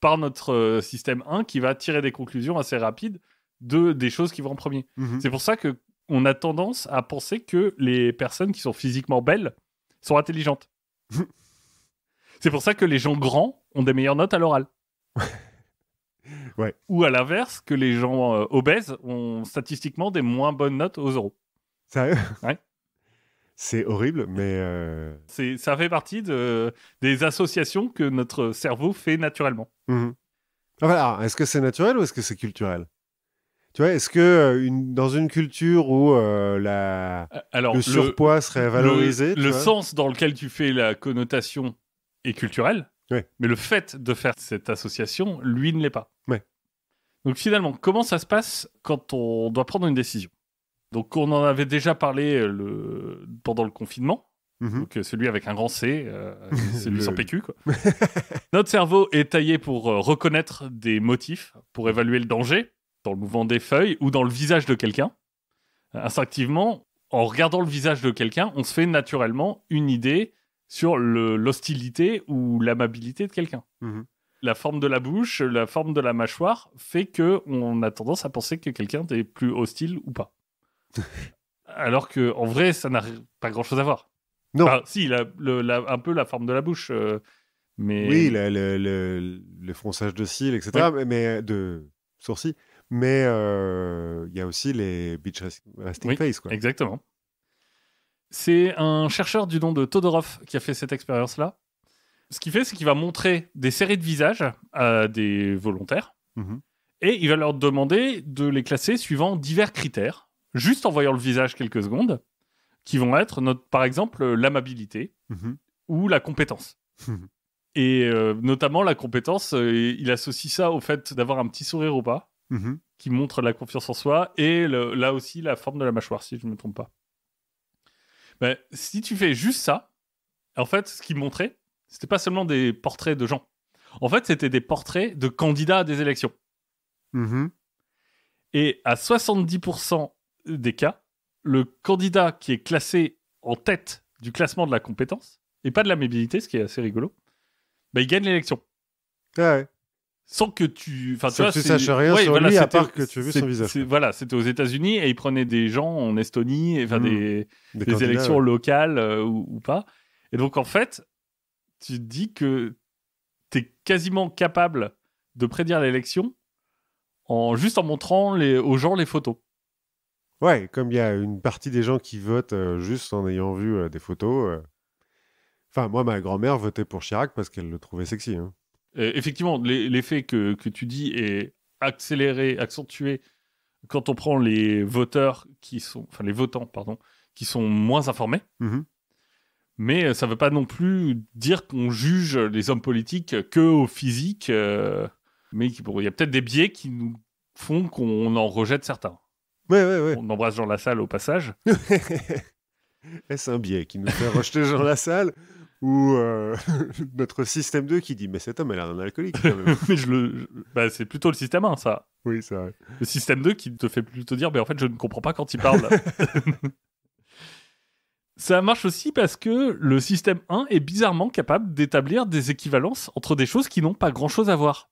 S1: par notre euh, système 1 qui va tirer des conclusions assez rapides de des choses qui vont en premier. Mhm. C'est pour ça que on a tendance à penser que les personnes qui sont physiquement belles sont intelligentes. c'est pour ça que les gens grands ont des meilleures notes à l'oral. Ou à l'inverse, que les gens euh, obèses ont statistiquement des moins bonnes notes aux euros. Sérieux ouais.
S2: C'est horrible, mais. Euh,
S1: ça fait partie de, des associations que notre cerveau fait naturellement.
S2: Voilà, mmh. est-ce que c'est naturel ou est-ce que c'est culturel Tu vois, est-ce que euh, dans une culture où la, le surpoids serait valorisé le
S1: sens dans lequel tu fais la connotation est culturel. Mais le fait de faire cette association, lui ne l'est pas. Donc finalement, comment ça se passe quand on doit prendre une décision Donc on en avait déjà parlé euh, pendant le confinement. Mhm. Euh, celui avec un grand C, c'est euh, celui sans PQ. Notre cerveau est taillé pour reconnaître des motifs, pour évaluer le danger dans le mouvement des feuilles ou dans le visage de quelqu'un. Instinctivement, en regardant le visage de quelqu'un, on se fait naturellement une idée sur l'hostilité ou l'amabilité de quelqu'un. Mhm. La forme de la bouche, la forme de la mâchoire fait que on a tendance à penser que quelqu'un est plus hostile ou pas. Alors que en vrai, ça n'a pas grand-chose à voir. Non. Enfin, si, un peu la forme de la bouche. Euh, mais... Oui,
S2: le, fronçage de cils, etc. Mais, de sourcils. Mais euh, il y a aussi
S1: les beach resting face. Quoi. Exactement. C'est un chercheur du nom de Todorov qui a fait cette expérience-là. Ce qu'il fait, c'est qu'il va montrer des séries de visages à des volontaires mhm. et il va leur demander de les classer suivant divers critères, juste en voyant le visage quelques secondes, qui vont être, par exemple, l'amabilité mhm. ou la compétence. Mhm. Et euh, notamment la compétence, euh, il associe ça au fait d'avoir un petit sourire au pas, qui montre la confiance en soi, et là aussi la forme de la mâchoire, si je ne me trompe pas. Bah, si tu fais juste ça, en fait, ce qu'ils montraient, c'était pas seulement des portraits de gens. En fait, c'était des portraits de candidats à des élections. Mm-hmm. Et à 70% des cas, le candidat qui est classé en tête du classement de la compétence, et pas de la mobilité, ce qui est assez rigolo, bah, il gagne l'élection. Ah ouais sans que tu enfin tu, vois, tu saches rien sur voilà, à part que tu as vu son visage voilà c'était aux États-Unis et ils prenaient des gens en Estonie enfin hmm. des, élections locales euh, ou, pas et donc en fait tu dis que tu es quasiment capable de prédire l'élection en juste en montrant les, aux gens les photos
S2: ouais comme il y a une partie des gens qui votent euh, juste en ayant vu euh, des photos enfin moi ma grand-mère votait pour Chirac parce qu'elle le trouvait sexy hein.
S1: Euh, effectivement, l'effet que, tu dis est accéléré, accentué quand on prend les voteurs qui sont, enfin les votants, pardon, qui sont moins informés. Mm-hmm. Mais euh, ça ne veut pas non plus dire qu'on juge les hommes politiques que au physique, euh, mais il y a peut-être des biais qui nous font qu'on en rejette certains. On embrasse Jean salle au passage.
S2: Est-ce un biais qui nous fait rejeter Jean salle? ou euh, notre système 2 qui dit mais cet homme a l'air d'un alcoolique quand même.
S1: le, bah, c'est plutôt le système 1 ça. Oui, c'est vrai. Le système 2 qui te fait plutôt dire mais en fait je ne comprends pas quand il parle. ça marche aussi parce que le système 1 est bizarrement capable d'établir des équivalences entre des choses qui n'ont pas grand-chose à voir.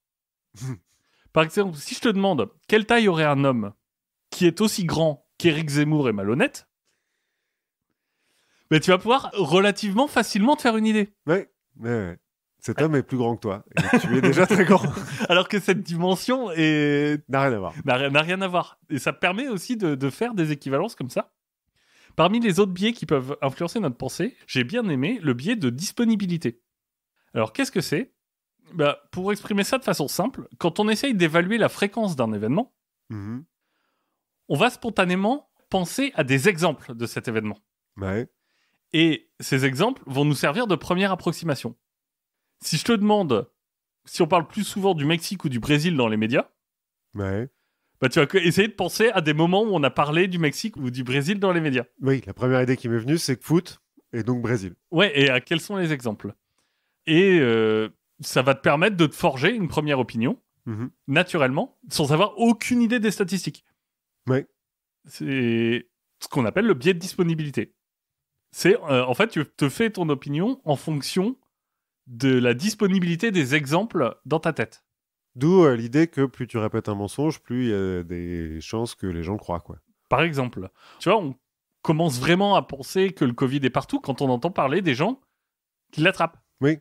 S1: Par exemple, si je te demande quelle taille aurait un homme qui est aussi grand qu'Éric Zemmour et malhonnête, mais tu vas pouvoir relativement facilement te faire une idée. Oui,
S2: mais Cet homme est plus grand que toi.
S1: tu es déjà très grand. Alors que cette dimension n'a rien à voir. N'a rien à voir. Et ça permet aussi de, faire des équivalences comme ça. Parmi les autres biais qui peuvent influencer notre pensée, j'ai bien aimé le biais de disponibilité. Alors qu'est-ce que c'est bah, Pour exprimer ça de façon simple, quand on essaye d'évaluer la fréquence d'un événement, mm-hmm. on va spontanément penser à des exemples de cet événement. Ouais. Et ces exemples vont nous servir de première approximation. Si je te demande si on parle plus souvent du Mexique ou du Brésil dans les médias, bah, tu vas essayer de penser à des moments où on a parlé du Mexique ou du Brésil dans les médias. Oui, la première idée qui m'est venue, c'est que foot et donc Brésil. Ouais, et à quels sont les exemples Et euh, ça va te permettre de te forger une première opinion, mhm. naturellement, sans avoir aucune idée des statistiques. Oui. C'est ce qu'on appelle le biais de disponibilité. C'est euh, en fait, tu te fais ton opinion en fonction de la disponibilité des exemples dans ta tête. D'où euh, l'idée que plus tu répètes un mensonge, plus il y a des chances que les gens croient. Quoi. Par exemple, tu vois, on commence vraiment à penser que le Covid est partout quand on entend parler des gens qui l'attrapent. Oui.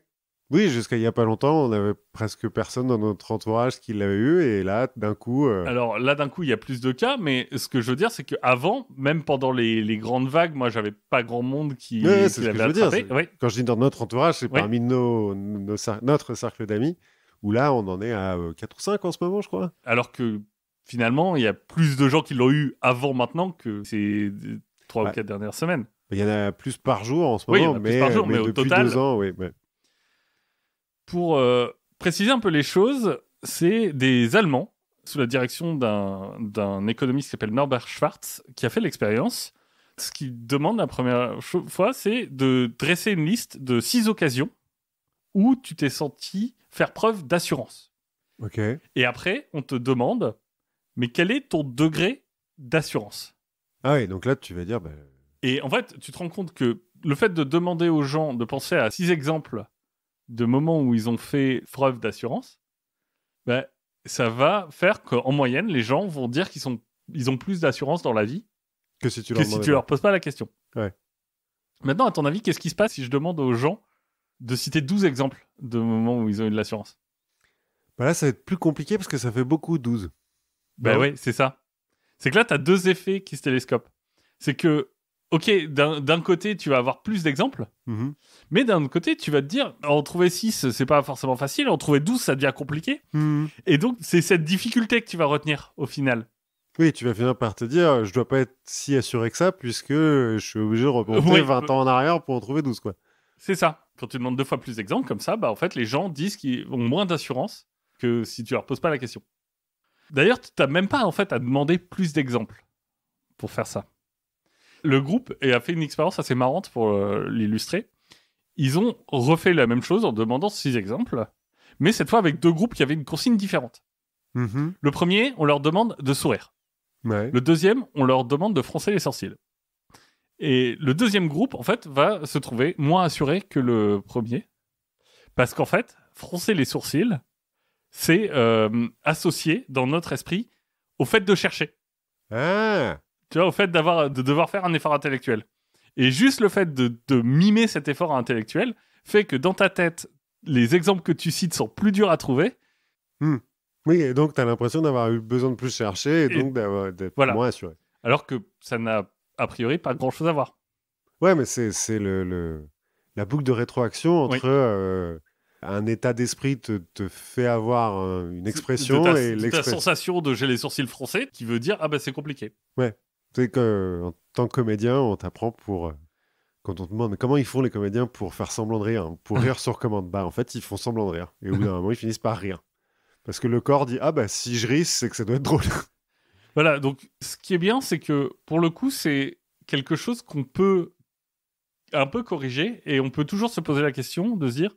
S1: Oui, jusqu'à il n'y a pas longtemps, on n'avait presque personne
S2: dans notre entourage qui l'avait eu, et là, d'un coup. Euh,
S1: Alors là, d'un coup, il y a plus de cas, mais ce que je veux dire, c'est qu'avant, même pendant les, grandes vagues, moi, j'avais pas grand monde qui, ce que l'avait veux Dire,
S2: Quand je dis dans notre entourage, c'est parmi nos, notre cercle d'amis, où là, on
S1: en est à 4 euh, ou 5 en ce moment, je crois. Alors que finalement, il y a plus de gens qui l'ont eu avant maintenant que ces 3 ou 4 bah, dernières semaines. Il y en a plus par jour en ce moment, mais, jour, mais, au depuis total, deux ans, oui. Mais pour euh, préciser un peu les choses, c'est des Allemands sous la direction d'un économiste qui s'appelle Norbert Schwartz, qui a fait l'expérience. Ce qu'il demande la première fois, c'est de dresser une liste de six occasions où tu t'es senti faire preuve d'assurance. Et après, on te demande, mais quel est ton degré d'assurance Ah oui, donc là, tu vas dire. Bah, euh, Et en fait, tu te rends compte que le fait de demander aux gens de penser à six exemples de moments où ils ont fait preuve d'assurance, ben, ça va faire qu'en moyenne, les gens vont dire qu'ils sont, ils ont plus d'assurance dans la vie que si tu leur, leur poses pas la question. Ouais. Maintenant, à ton avis, qu'est-ce qui se passe si je demande aux gens de citer 12 exemples de moments où ils ont eu de l'assurance bah Là, ça va être plus compliqué parce que ça fait beaucoup 12. Bah ben ouais, c'est ça. C'est que là, tu as deux effets qui se télescopent. C'est que ok, d'un côté, tu vas avoir plus d'exemples, mhm. mais d'un autre côté, tu vas te dire, en trouver 6, c'est pas forcément facile, en trouver 12, ça devient compliqué. Mhm. Et donc, c'est cette difficulté que tu vas retenir au final. Oui, tu vas finir par te dire,
S2: je dois pas être si assuré que ça, puisque je suis obligé de remonter 20 ans en arrière pour en trouver 12, quoi.
S1: C'est ça. Quand tu demandes deux fois plus d'exemples, comme ça, bah, en fait, les gens disent qu'ils ont moins d'assurance que si tu leur poses pas la question. D'ailleurs, tu n'as même pas, en fait, à demander plus d'exemples pour faire ça le groupe a fait une expérience assez marrante pour euh, l'illustrer. Ils ont refait la même chose en demandant six exemples, mais cette fois avec deux groupes qui avaient une consigne différente. Mm-hmm. Le premier, on leur demande de sourire. Le deuxième, on leur demande de froncer les sourcils. Et le deuxième groupe, en fait, va se trouver moins assuré que le premier. Parce qu'en fait, froncer les sourcils, c'est euh, associé dans notre esprit au fait de chercher. Ah tu vois, au fait d'avoir, de devoir faire un effort intellectuel. Et juste le fait de, de, mimer cet effort intellectuel fait que dans ta tête, les exemples que tu cites sont plus durs à trouver.
S2: Hmm. Oui, et donc tu as l'impression d'avoir eu besoin de plus chercher et, donc
S1: d'être moins assuré. Alors que ça n'a a priori pas grand-chose à voir.
S2: Ouais, mais c'est le, le, la boucle de rétroaction entre euh, un état d'esprit te, te, fait avoir une expression et ta, et l'expression.
S1: sensation de j'ai les sourcils français qui veut dire ah ben c'est compliqué.
S2: Ouais. Euh, en tant que comédien, on t'apprend pour. Euh, quand on te demande comment ils font les comédiens pour faire semblant de rire, hein, pour ah. rire sur commande, bah en fait ils font semblant de rire. Et au bout d'un moment ils finissent par rire. Parce que le corps dit ah bah si je ris c'est que ça doit être drôle.
S1: Voilà, donc ce qui est bien c'est que pour le coup c'est quelque chose qu'on peut un peu corriger et on peut toujours se poser la question de se dire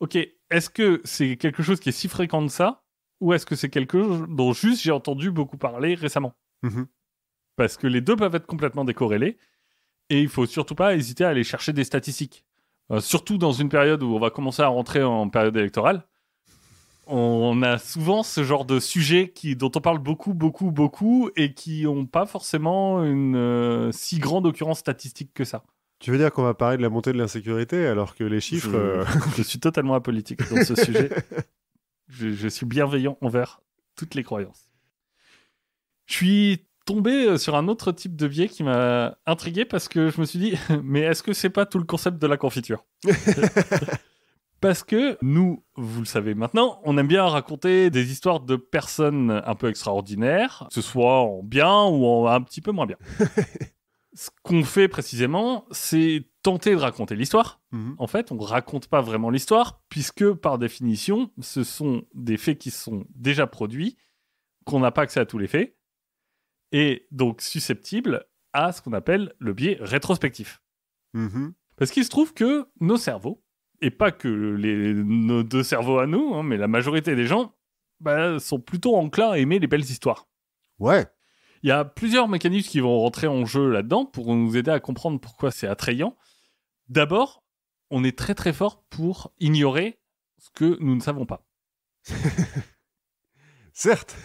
S1: ok est-ce que c'est quelque chose qui est si fréquent de ça ou est-ce que c'est quelque chose dont juste j'ai entendu beaucoup parler récemment. Mmh parce que les deux peuvent être complètement décorrélés et il faut surtout pas hésiter à aller chercher des statistiques. Euh, surtout dans une période où on va commencer à rentrer en période électorale, on a souvent ce genre de sujets qui, dont on parle beaucoup, beaucoup, beaucoup et qui n'ont pas forcément une euh, si grande occurrence statistique que ça. Tu veux dire qu'on va parler de la montée de l'insécurité alors que les chiffres. Je, euh, suis totalement apolitique dans ce sujet. Je, je, suis bienveillant envers toutes les croyances. Je suis tombé euh, sur un autre type de biais qui m'a intrigué parce que je me suis dit, mais est-ce que c'est pas tout le concept de la confiture Parce que nous, vous le savez maintenant, on aime bien raconter des histoires de personnes un peu extraordinaires, que ce soit en bien ou en un petit peu moins bien. ce qu'on fait précisément, c'est tenter de raconter l'histoire. Mhm. En fait, on raconte pas vraiment l'histoire, puisque par définition, ce sont des faits qui sont déjà produits, qu'on n'a pas accès à tous les faits est donc susceptible à ce qu'on appelle le biais rétrospectif. Mm-hmm. Parce qu'il se trouve que nos cerveaux, et pas que les, nos deux cerveaux à nous, hein, mais la majorité des gens, bah, sont plutôt enclins à aimer les belles histoires. Ouais. Il y a plusieurs mécanismes qui vont rentrer en jeu là-dedans pour nous aider à comprendre pourquoi c'est attrayant. D'abord, on est très très fort pour ignorer ce que nous ne savons pas. Certes.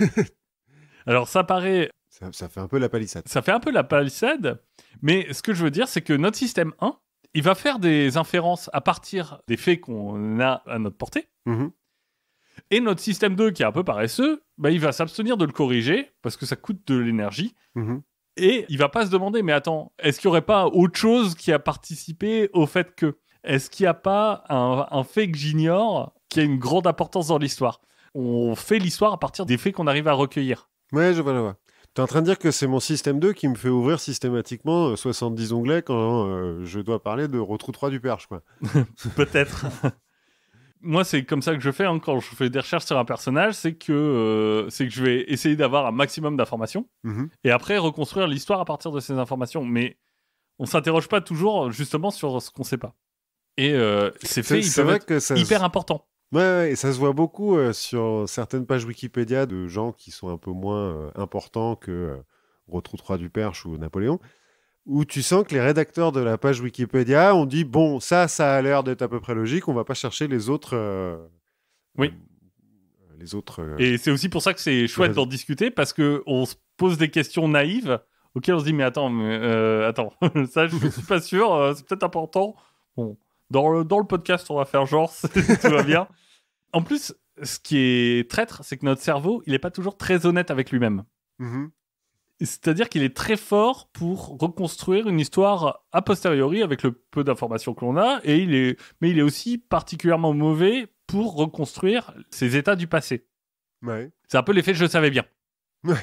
S1: Alors ça paraît ça, fait un peu la palissade. Ça fait un peu la palissade, mais ce que je veux dire, c'est que notre système 1, il va faire des inférences à partir des faits qu'on a à notre portée. Mhm. Et notre système 2, qui est un peu paresseux, bah, il va s'abstenir de le corriger parce que ça coûte de l'énergie. Mhm. Et il va pas se demander, mais attends, est-ce qu'il n'y aurait pas autre chose qui a participé au fait que Est-ce qu'il n'y a pas un, un fait que j'ignore qui a une grande importance dans l'histoire On fait l'histoire à partir des faits qu'on arrive à recueillir. Ouais, je vois, je vois. Tu es en train de dire que c'est mon système
S2: 2 qui me fait ouvrir systématiquement 70 euh, onglets quand euh, je dois parler de Retrou 3 du Perche,
S1: quoi. Peut-être. Moi, c'est comme ça que je fais hein, quand je fais des recherches sur un personnage, c'est que, euh, c'est que je vais essayer d'avoir un maximum d'informations mm-hmm. et après reconstruire l'histoire à partir de ces informations. Mais on s'interroge pas toujours justement sur ce qu'on sait pas. Et c'est fait vrai que ça hyper important.
S2: Ouais, et ça se voit beaucoup euh, sur certaines pages Wikipédia de gens qui sont un peu moins euh, importants que euh, 3 du Perche ou Napoléon, où tu sens que les rédacteurs de la page Wikipédia ont dit bon, ça, ça a l'air d'être à peu près logique, on va pas chercher les autres. Euh, oui. les autres.
S1: et c'est aussi pour ça que c'est chouette d'en discuter parce que on se pose des questions naïves auxquelles on se dit mais attends, attends, ça je suis pas sûr, c'est peut-être important. Bon, dans le, dans le podcast, on va faire genre, tout va bien. En plus, ce qui est traître, c'est que notre cerveau, il n'est pas toujours très honnête avec lui-même. Mm-hmm. C'est-à-dire qu'il est très fort pour reconstruire une histoire a posteriori avec le peu d'informations que l'on a, et il est, mais il est aussi particulièrement mauvais pour reconstruire ses états du passé. C'est un peu l'effet je savais bien. Ouais.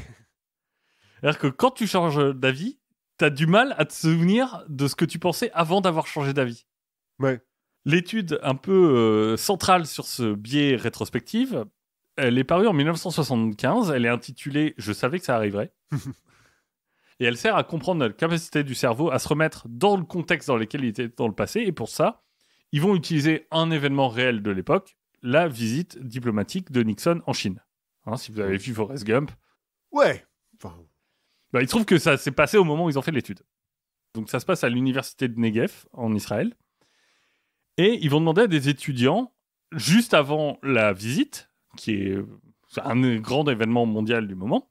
S1: C'est-à-dire que quand tu changes d'avis, tu as du mal à te souvenir de ce que tu pensais avant d'avoir changé d'avis. L'étude un peu euh, centrale sur ce biais rétrospectif, elle est parue en 1975. Elle est intitulée Je savais que ça arriverait. et elle sert à comprendre la capacité du cerveau à se remettre dans le contexte dans lequel il était dans le passé. Et pour ça, ils vont utiliser un événement réel de l'époque, la visite diplomatique de Nixon en Chine. Hein, si vous avez vu Forrest Gump. Ouais. Bah, il se trouve que ça s'est passé au moment où ils ont fait l'étude. Donc ça se passe à l'université de Negev en Israël. Et ils vont demander à des étudiants, juste avant la visite, qui est euh, un grand événement mondial du moment,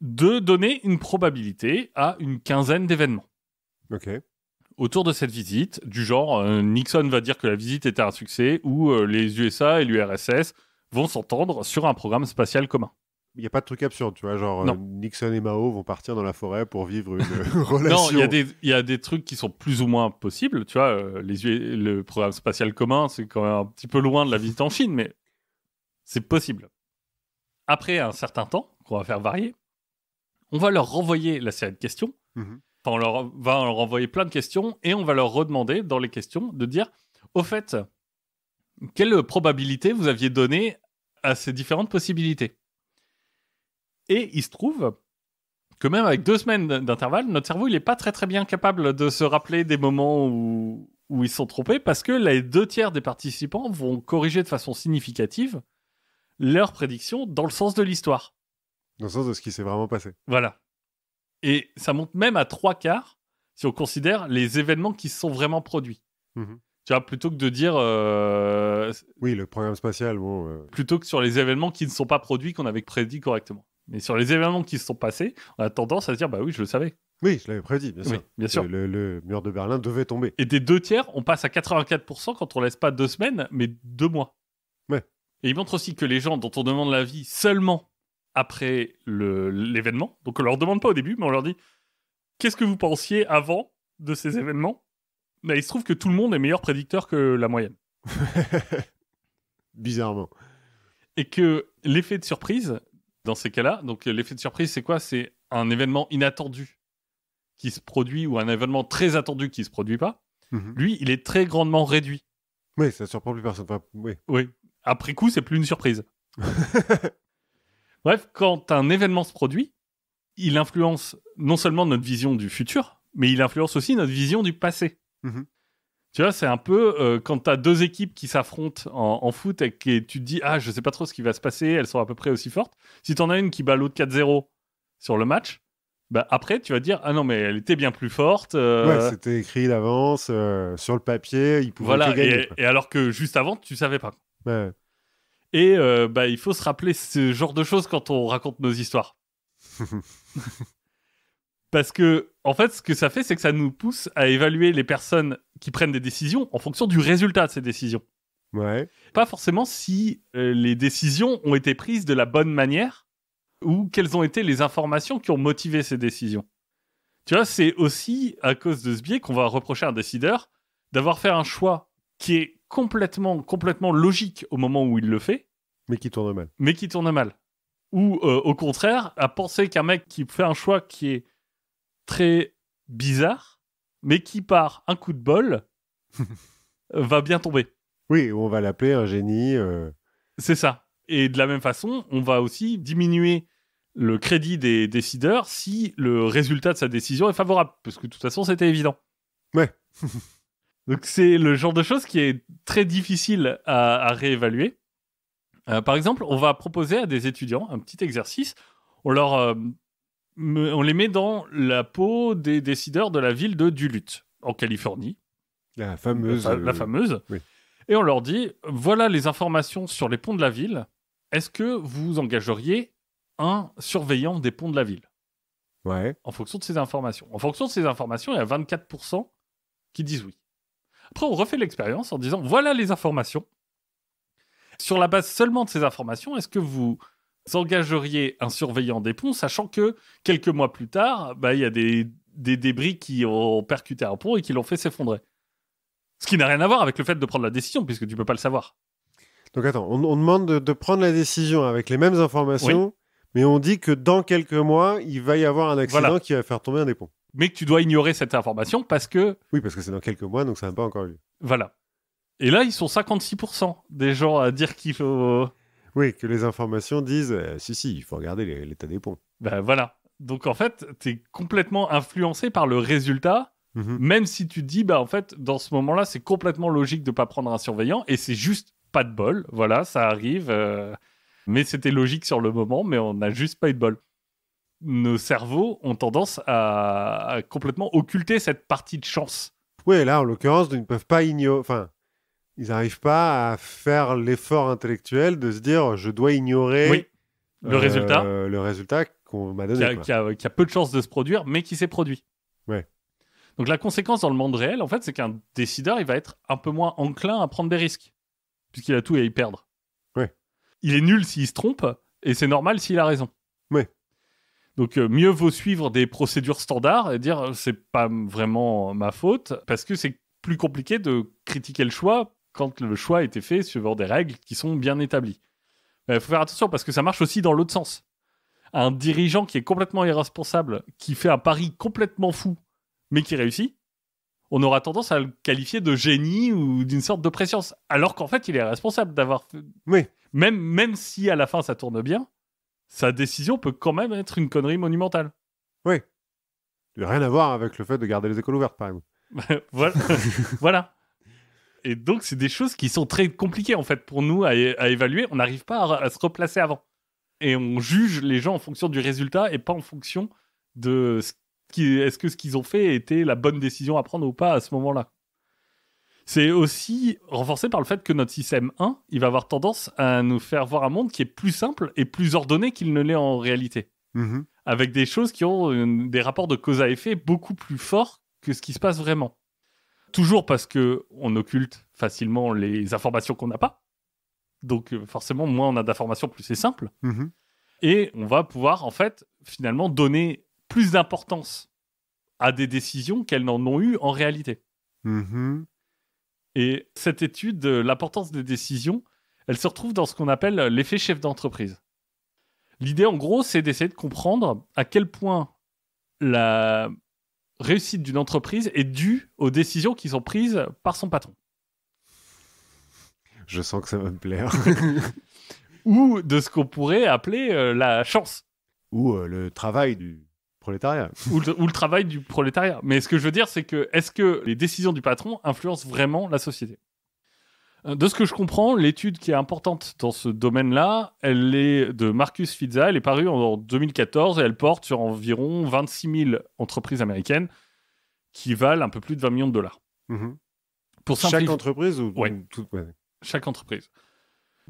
S1: de donner une probabilité à une quinzaine d'événements. Ok. Autour de cette visite, du genre euh, Nixon va dire que la visite était un succès ou euh, les USA et l'URSS vont s'entendre sur un programme spatial commun
S2: il n'y a pas de truc absurde, tu vois, genre euh, Nixon et Mao vont partir dans la forêt
S1: pour vivre une relation. Non, il y, a des trucs qui sont plus ou moins possibles, tu vois, euh, le programme spatial commun, c'est quand même un petit peu loin de la visite en Chine, mais c'est possible. Après un certain temps, qu'on va faire varier, on va leur renvoyer la série de questions, mhm. on leur va leur renvoyer plein de questions, et on va leur redemander dans les questions de dire, au fait, quelle probabilité vous aviez donnée à ces différentes possibilités et il se trouve que même avec deux semaines d'intervalle, notre cerveau, il n'est pas très très bien capable de se rappeler des moments où, où ils sont trompés parce que les deux tiers des participants vont corriger de façon significative leurs prédictions dans le sens de l'histoire. Dans le sens de ce qui s'est vraiment passé. Voilà. Et ça monte même à trois quarts si on considère les événements qui se sont vraiment produits. Mhm. Tu vois, plutôt que de dire. Euh, oui, le programme spatial. Bon, euh, Plutôt que sur les événements qui ne sont pas produits qu'on avait prédit correctement. Mais sur les événements qui se sont passés, on a tendance à se dire bah oui, je le savais. Oui, je l'avais prédit, bien sûr.
S2: Le, mur de Berlin devait tomber.
S1: Et des deux tiers, on passe à 84% quand on laisse pas deux semaines, mais deux mois. Ouais. Et il montre aussi que les gens dont on demande l'avis seulement après l'événement, donc on leur demande pas au début, mais on leur dit qu'est-ce que vous pensiez avant de ces événements mais Il se trouve que tout le monde est meilleur prédicteur que la moyenne. Bizarrement. Et que l'effet de surprise, dans ces cas-là, donc euh, l'effet de surprise, c'est quoi C'est un événement inattendu qui se produit ou un événement très attendu qui se produit pas. Mhm. Lui, il est très grandement réduit. Oui, ça ne surprend plus personne. oui. Après coup, c'est plus une surprise. Bref, quand un événement se produit, il influence non seulement notre vision du futur, mais il influence aussi notre vision du passé. Mhm. Tu vois, c'est un peu euh, quand tu as deux équipes qui s'affrontent en, foot et que tu te dis, ah, je sais pas trop ce qui va se passer, elles sont à peu près aussi fortes. Si tu en as une qui bat l'autre 4-0 sur le match, bah après, tu vas dire, ah non, mais elle était bien plus forte. Euh. Ouais,
S2: c'était écrit d'avance, euh, sur le papier, ils pouvaient voilà, gagner.
S1: Et, et, alors que juste avant, tu savais pas. Ouais. Et bah, il faut se rappeler ce genre de choses quand on raconte nos histoires. Parce que, en fait, ce que ça fait, c'est que ça nous pousse à évaluer les personnes qui prennent des décisions en fonction du résultat de ces décisions. Ouais. Pas forcément si euh, les décisions ont été prises de la bonne manière ou quelles ont été les informations qui ont motivé ces décisions. Tu vois, c'est aussi à cause de ce biais qu'on va reprocher à un décideur d'avoir fait un choix qui est complètement, complètement logique au moment où il le fait. Mais qui tourne mal. Mais qui tourne mal. Ou euh, au contraire, à penser qu'un mec qui fait un choix qui est très bizarre, mais qui par un coup de bol va bien tomber. Oui, on va l'appeler un génie. Euh. C'est ça. Et de la même façon, on va aussi diminuer le crédit des décideurs si le résultat de sa décision est favorable, parce que de toute façon, c'était évident. Ouais. Donc c'est le genre de choses qui est très difficile à, réévaluer. Euh, par exemple, on va proposer à des étudiants un petit exercice. On leur euh, on les met dans la peau des décideurs de la ville de Duluth, en Californie. La fameuse. La, euh, fameuse. Et on leur dit voilà les informations sur les ponts de la ville. Est-ce que vous engageriez un surveillant des ponts de la ville Ouais. En fonction de ces informations. En fonction de ces informations, il y a 24% qui disent oui. Après, on refait l'expérience en disant voilà les informations. Sur la base seulement de ces informations, est-ce que vous engageriez un surveillant des ponts, sachant que quelques mois plus tard, bah, il y a des, débris qui ont percuté un pont et qui l'ont fait s'effondrer. Ce qui n'a rien à voir avec le fait de prendre la décision, puisque tu ne peux pas le savoir.
S2: Donc attends, on, demande de, prendre la décision avec les mêmes informations, mais on dit que dans quelques mois, il va y avoir un accident qui
S1: va faire tomber un des ponts. Mais que tu dois ignorer cette information parce que... Oui, parce que c'est dans quelques mois, donc ça n'a pas encore lieu. Voilà. Et là, ils sont 56% des gens à dire qu'il faut... Oui, que les informations disent euh, si, si, il faut regarder l'état des ponts. Ben voilà. Donc en fait, tu es complètement influencé par le résultat, mhm. même si tu dis, bah en fait, dans ce moment-là, c'est complètement logique de ne pas prendre un surveillant et c'est juste pas de bol. Voilà, ça arrive. Euh, mais c'était logique sur le moment, mais on n'a juste pas eu de bol. Nos cerveaux ont tendance à, complètement occulter cette partie de chance. Oui, là, en l'occurrence, ils ne peuvent pas ignorer
S2: ils n'arrivent pas à faire l'effort intellectuel de se dire je dois ignorer le euh, résultat,
S1: le résultat qu'on m'a donné, qui a, peu de chances de se produire, mais qui s'est produit. Ouais. Donc la conséquence dans le monde réel, en fait, c'est qu'un décideur, il va être un peu moins enclin à prendre des risques, puisqu'il a tout à y perdre. Ouais. Il est nul s'il se trompe, et c'est normal s'il a raison. Ouais. Donc euh, mieux vaut suivre des procédures standards et dire c'est pas vraiment ma faute, parce que c'est plus compliqué de critiquer le choix quand le choix a été fait suivant des règles qui sont bien établies. Mais il faut faire attention parce que ça marche aussi dans l'autre sens. Un dirigeant qui est complètement irresponsable, qui fait un pari complètement fou, mais qui réussit, on aura tendance à le qualifier de génie ou d'une sorte de préscience. Alors qu'en fait, il est responsable d'avoir. Fait... Oui. Même, même si à la fin ça tourne bien, sa décision peut quand même être une connerie monumentale. Oui. Rien à voir avec le fait de garder les écoles ouvertes, par exemple. voilà. voilà et donc, c'est des choses qui sont très compliquées, en fait, pour nous à, évaluer. On n'arrive pas à, se replacer avant. Et on juge les gens en fonction du résultat et pas en fonction de ce qui, est-ce que ce qu'ils ont fait était la bonne décision à prendre ou pas à ce moment-là. C'est aussi renforcé par le fait que notre système 1, il va avoir tendance à nous faire voir un monde qui est plus simple et plus ordonné qu'il ne l'est en réalité. Mmh Avec des choses qui ont euh, des rapports de cause à effet beaucoup plus forts que ce qui se passe vraiment. Toujours parce que on occulte facilement les informations qu'on n'a pas. Donc euh, forcément, moins on a d'informations, plus c'est simple. Mhm. Et on va pouvoir, en fait, finalement, donner plus d'importance à des décisions qu'elles n'en ont eu en réalité. Mhm. Et cette étude, euh, l'importance des décisions, elle se retrouve dans ce qu'on appelle euh, l'effet chef d'entreprise. L'idée, en gros, c'est d'essayer de comprendre à quel point la réussite d'une entreprise est due aux décisions qui sont prises par son patron
S2: Je sens que ça va me plaire.
S1: Ou de ce qu'on pourrait appeler euh, la chance. Ou euh, le travail du prolétariat. ou, le, travail du prolétariat. Mais ce que je veux dire, c'est que est-ce que les décisions du patron influencent vraiment la société euh, de ce que je comprends, l'étude qui est importante dans ce domaine-là, elle est de Marcus Fizza, elle est parue en 2014 et elle porte sur environ 26 000 entreprises américaines qui valent un peu plus de 20 millions de dollars. Mhm. Pour Chaque entreprise Chaque entreprise.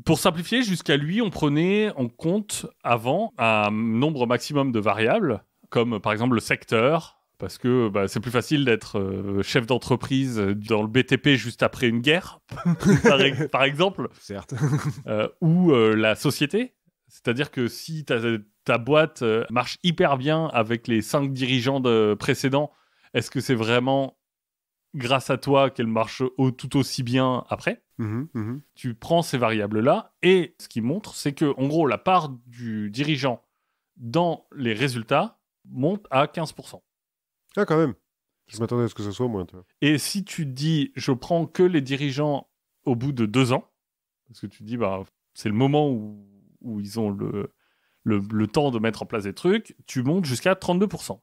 S1: Pour simplifier, jusqu'à lui, on prenait en compte avant un nombre maximum de variables, comme par exemple le secteur, parce que bah, c'est plus facile d'être euh, chef d'entreprise dans le BTP juste après une guerre, par, exemple. Certes. Euh, ou euh, la société. C'est-à-dire que si ta, ta boîte marche hyper bien avec les cinq dirigeants précédents, est-ce que c'est vraiment grâce à toi qu'elle marche tout aussi bien après mmh mmh Tu prends ces variables-là et ce qui montre, c'est que, en gros, la part du dirigeant dans les résultats monte à 15%. Ah, quand même. Je m'attendais à ce que ce soit moins. Et si tu dis, je prends que les dirigeants au bout de deux ans, parce que tu dis, bah, c'est le moment où, où ils ont le, le, le, temps de mettre en place des trucs, tu montes jusqu'à 32%.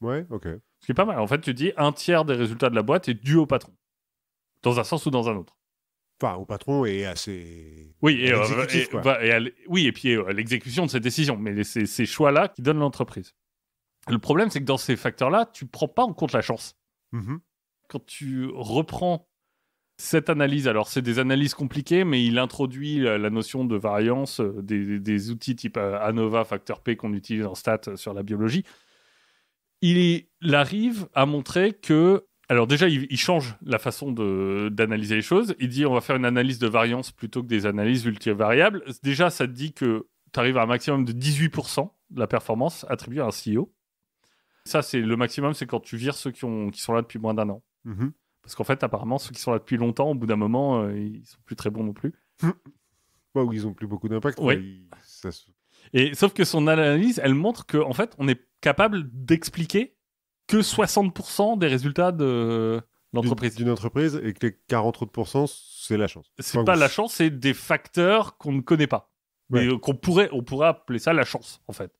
S1: Ouais, ok. Ce qui est pas mal. En fait, tu dis, un tiers des résultats de la boîte est dû au patron. Dans un sens ou dans un autre.
S2: Enfin, au patron et euh,
S1: Oui, à ses oui, et puis euh, à l'exécution de ses décisions, mais c'est ces choix-là qui donnent l'entreprise. Le problème, c'est que dans ces facteurs-là, tu ne prends pas en compte la chance. Mhm. Quand tu reprends cette analyse, alors c'est des analyses compliquées, mais il introduit la notion de variance euh, des, outils type euh, ANOVA, facteur P qu'on utilise en stats euh, sur la biologie. Il, arrive à montrer que alors déjà, il, change la façon d'analyser les choses. Il dit on va faire une analyse de variance plutôt que des analyses multivariables. Déjà, ça te dit que tu arrives à un maximum de 18% de la performance attribuée à un CEO. Ça, c'est le maximum, c'est quand tu vires ceux qui, ont, qui sont là depuis moins d'un an. Mhm. Parce qu'en fait, apparemment, ceux qui sont là depuis longtemps, au bout d'un moment, ils euh, ils sont plus très bons non plus. ou ils ont plus beaucoup d'impact. Oui. Et sauf que son analyse, elle montre qu'en en fait, on est capable d'expliquer que 60% des résultats de l'entreprise. D'une entreprise et que les 40 c'est la chance. C'est n'est pas la chance, c'est des facteurs qu'on ne connaît pas. qu'on pourrait, on pourrait appeler ça la chance, en fait.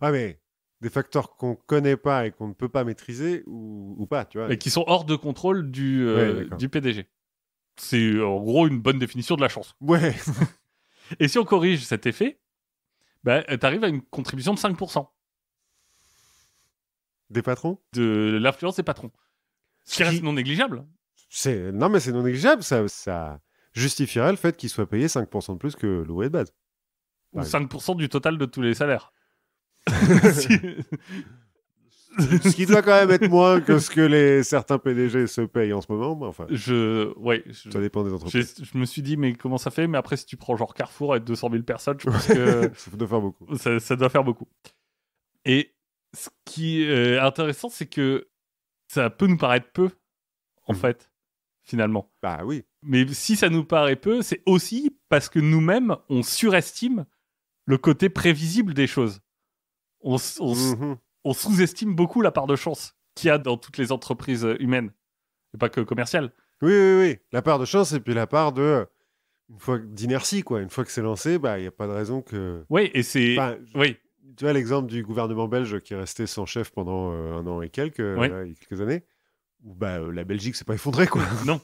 S2: Ouais, mais des facteurs qu'on connaît pas et qu'on ne peut pas maîtriser ou, pas, tu vois. Et qui
S1: sont hors de contrôle du, euh, du PDG. C'est euh, en gros une bonne définition de la chance. Ouais. et si on corrige cet effet, bah, euh, tu arrives à une contribution de 5%. Des patrons De l'influence des patrons. Ce qui reste non négligeable.
S2: C'est non mais c'est non négligeable, ça, ça justifierait le fait qu'il soit payé 5% de plus que l'ouvrier de base. Ou
S1: 5% du total de tous les salaires. ce qui doit quand
S2: même être moins que ce que les certains PDG se payent en ce moment. enfin,
S1: je, ouais, ça dépend des entreprises. Je me suis dit, mais comment ça fait Mais après, si tu prends genre Carrefour et 200 000 personnes, je pense que ça doit faire beaucoup. Ça, doit faire beaucoup. Et ce qui est euh, intéressant, c'est que ça peut nous paraître peu, en mhm. fait, finalement. Bah oui. Mais si ça nous paraît peu, c'est aussi parce que nous-mêmes, on surestime le côté prévisible des choses. Mm-hmm. on, sous-estime beaucoup la part de chance qu'il y a dans toutes les entreprises humaines, et pas que commerciales. Oui, oui, oui. La part
S2: de chance et puis la part de une fois d'inertie quoi. Une fois que c'est lancé, bah, il bah, n'y a pas de raison que. Oui, et c'est. oui. Tu vois l'exemple du gouvernement belge qui est resté sans chef pendant euh, un an et quelques, euh, quelques années. bah, la Belgique s'est pas effondrée quoi.
S1: Non.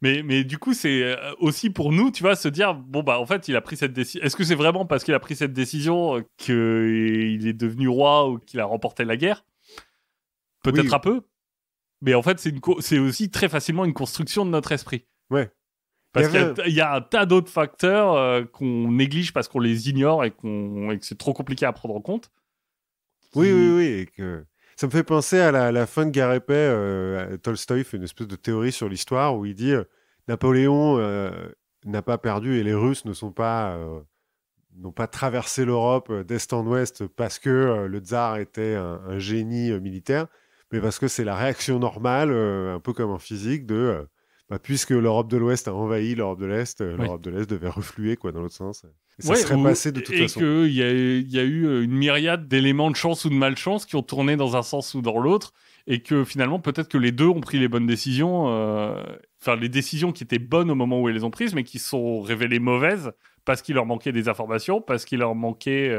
S1: Mais, mais du coup, c'est euh, aussi pour nous, tu vois, se dire bon, bah, en fait, il a pris cette décision. Est-ce que c'est vraiment parce qu'il a pris cette décision euh, qu'il euh, est devenu roi ou qu'il a remporté la guerre Peut-être un peu. Mais en fait, c'est aussi très facilement une construction de notre esprit. Ouais.
S2: Parce qu'il
S1: y, a un tas d'autres facteurs qu'on néglige parce qu'on les ignore et, qu'on que c'est trop compliqué à prendre en compte. Oui, oui, oui.
S2: Et que ça me fait penser à la, fin de Garépé. Euh, Tolstoy fait une espèce de théorie sur l'histoire où il dit euh, Napoléon euh, n'a pas perdu et les Russes ne sont pas euh, n'ont pas traversé l'Europe d'est en ouest parce que le tsar était un génie militaire, mais parce que c'est la réaction normale, un peu comme en physique, de bah, puisque l'Europe de l'Ouest a envahi l'Europe de l'Est, euh, l'Europe de
S1: l'Est devait refluer quoi dans l'autre
S2: sens. ça serait passé de toute façon. Et
S1: qu'il y, a, eu euh, une myriade d'éléments de chance ou de malchance qui ont tourné dans un sens ou dans l'autre, et que finalement peut-être que les deux ont pris les bonnes décisions, euh, enfin les décisions qui étaient bonnes au moment où elles les ont prises, mais qui sont révélées mauvaises parce qu'il leur manquait des informations, parce qu'il leur manquait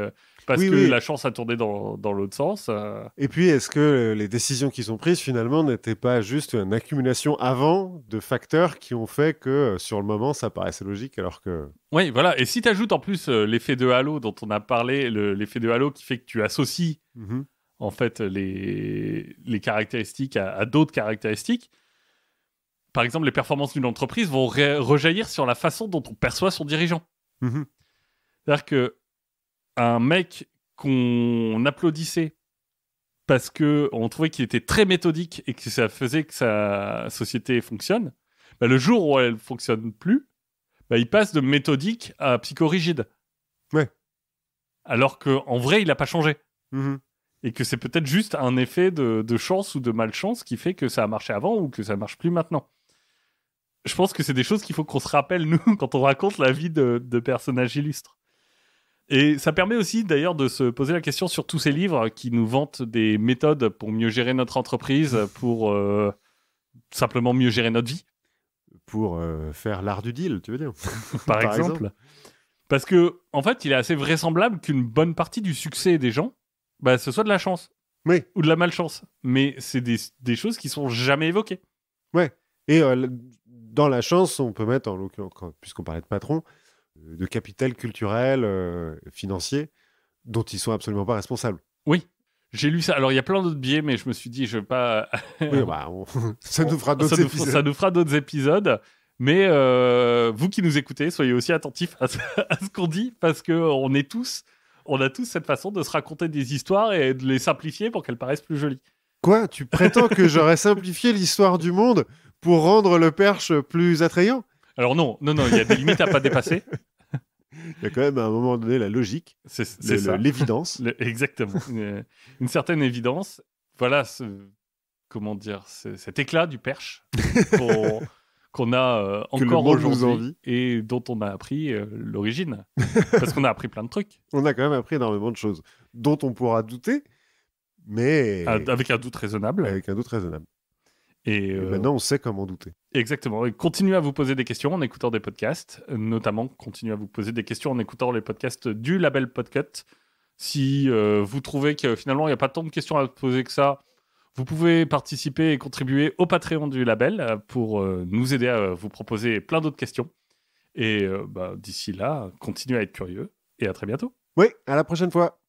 S1: parce que la chance a tourné dans, dans l'autre sens. Euh.
S2: Et puis, est-ce que les décisions qui sont prises finalement n'étaient pas juste une accumulation avant de facteurs qui ont fait que euh, sur le moment ça paraissait logique alors que.
S1: Oui, voilà. Et si tu ajoutes en plus euh, l'effet de halo dont on a parlé, l'effet de halo qui fait que tu associes mhm. en fait les, les caractéristiques à, d'autres caractéristiques. Par exemple, les performances d'une entreprise vont rejaillir sur la façon dont on perçoit son dirigeant. Mhm. C'est-à-dire que un mec qu'on applaudissait parce que on trouvait qu'il était très méthodique et que ça faisait que sa société fonctionne, bah, le jour où elle fonctionne plus, bah, il passe de méthodique à psychorigide. Ouais. Alors qu'en vrai, il n'a pas changé. Mm-hmm. Et que c'est peut-être juste un effet de, chance ou de malchance qui fait que ça a marché avant ou que ça marche plus maintenant. Je pense que c'est des choses qu'il faut qu'on se rappelle, nous, quand on raconte la vie de, de personnages illustres. Et ça permet aussi d'ailleurs de se poser la question sur tous ces livres qui nous vantent des méthodes pour mieux gérer notre entreprise, pour euh, simplement mieux gérer notre vie. Pour euh, faire l'art du deal, tu veux dire Par, exemple. Parce que, en fait, il est assez vraisemblable qu'une bonne partie du succès des gens, bah, ce soit de la chance. Ou de la malchance. Mais c'est des, choses qui sont jamais évoquées. Ouais. Et euh, dans la chance,
S2: on peut mettre, en puisqu'on parlait de patron, de capital culturel, euh, financier, dont ils sont absolument pas responsables.
S1: Oui. J'ai lu ça. Alors, il y a plein d'autres biais, mais je me suis dit, je vais pas. Bah, ça nous fera d'autres épisodes. Ça nous fera d'autres épisodes. Mais euh, vous qui nous écoutez, soyez aussi attentifs à ce, qu'on dit, parce qu'on euh, est tous, on a tous cette façon de se raconter des histoires et de les simplifier pour qu'elles paraissent plus jolies. Quoi Tu
S2: prétends que j'aurais simplifié l'histoire du monde pour rendre le perche plus attrayant
S1: alors non, non, non, il y a des limites à pas dépasser. Il y a quand même à un moment donné la logique, c'est l'évidence. Exactement. Euh, une, certaine évidence. Voilà, comment dire, cet éclat du perche qu'on a euh, encore aujourd'hui et dont on a appris euh, l'origine. Parce qu'on a appris plein de trucs.
S2: On a quand même appris énormément de choses dont on pourra douter, mais. Avec
S1: un doute raisonnable. Avec un doute raisonnable.
S2: Et, euh, maintenant, on sait comment douter.
S1: Exactement. continuez à vous poser des questions en écoutant des podcasts, notamment continuez à vous poser des questions en écoutant les podcasts du label Podcut. Si euh, vous trouvez que finalement, il n'y a pas tant de questions à poser que ça, vous pouvez participer et contribuer au Patreon du label euh, pour nous aider à vous proposer plein d'autres questions. Et bah, d'ici là, continuez à être curieux et à très bientôt. Oui,
S2: à la prochaine fois.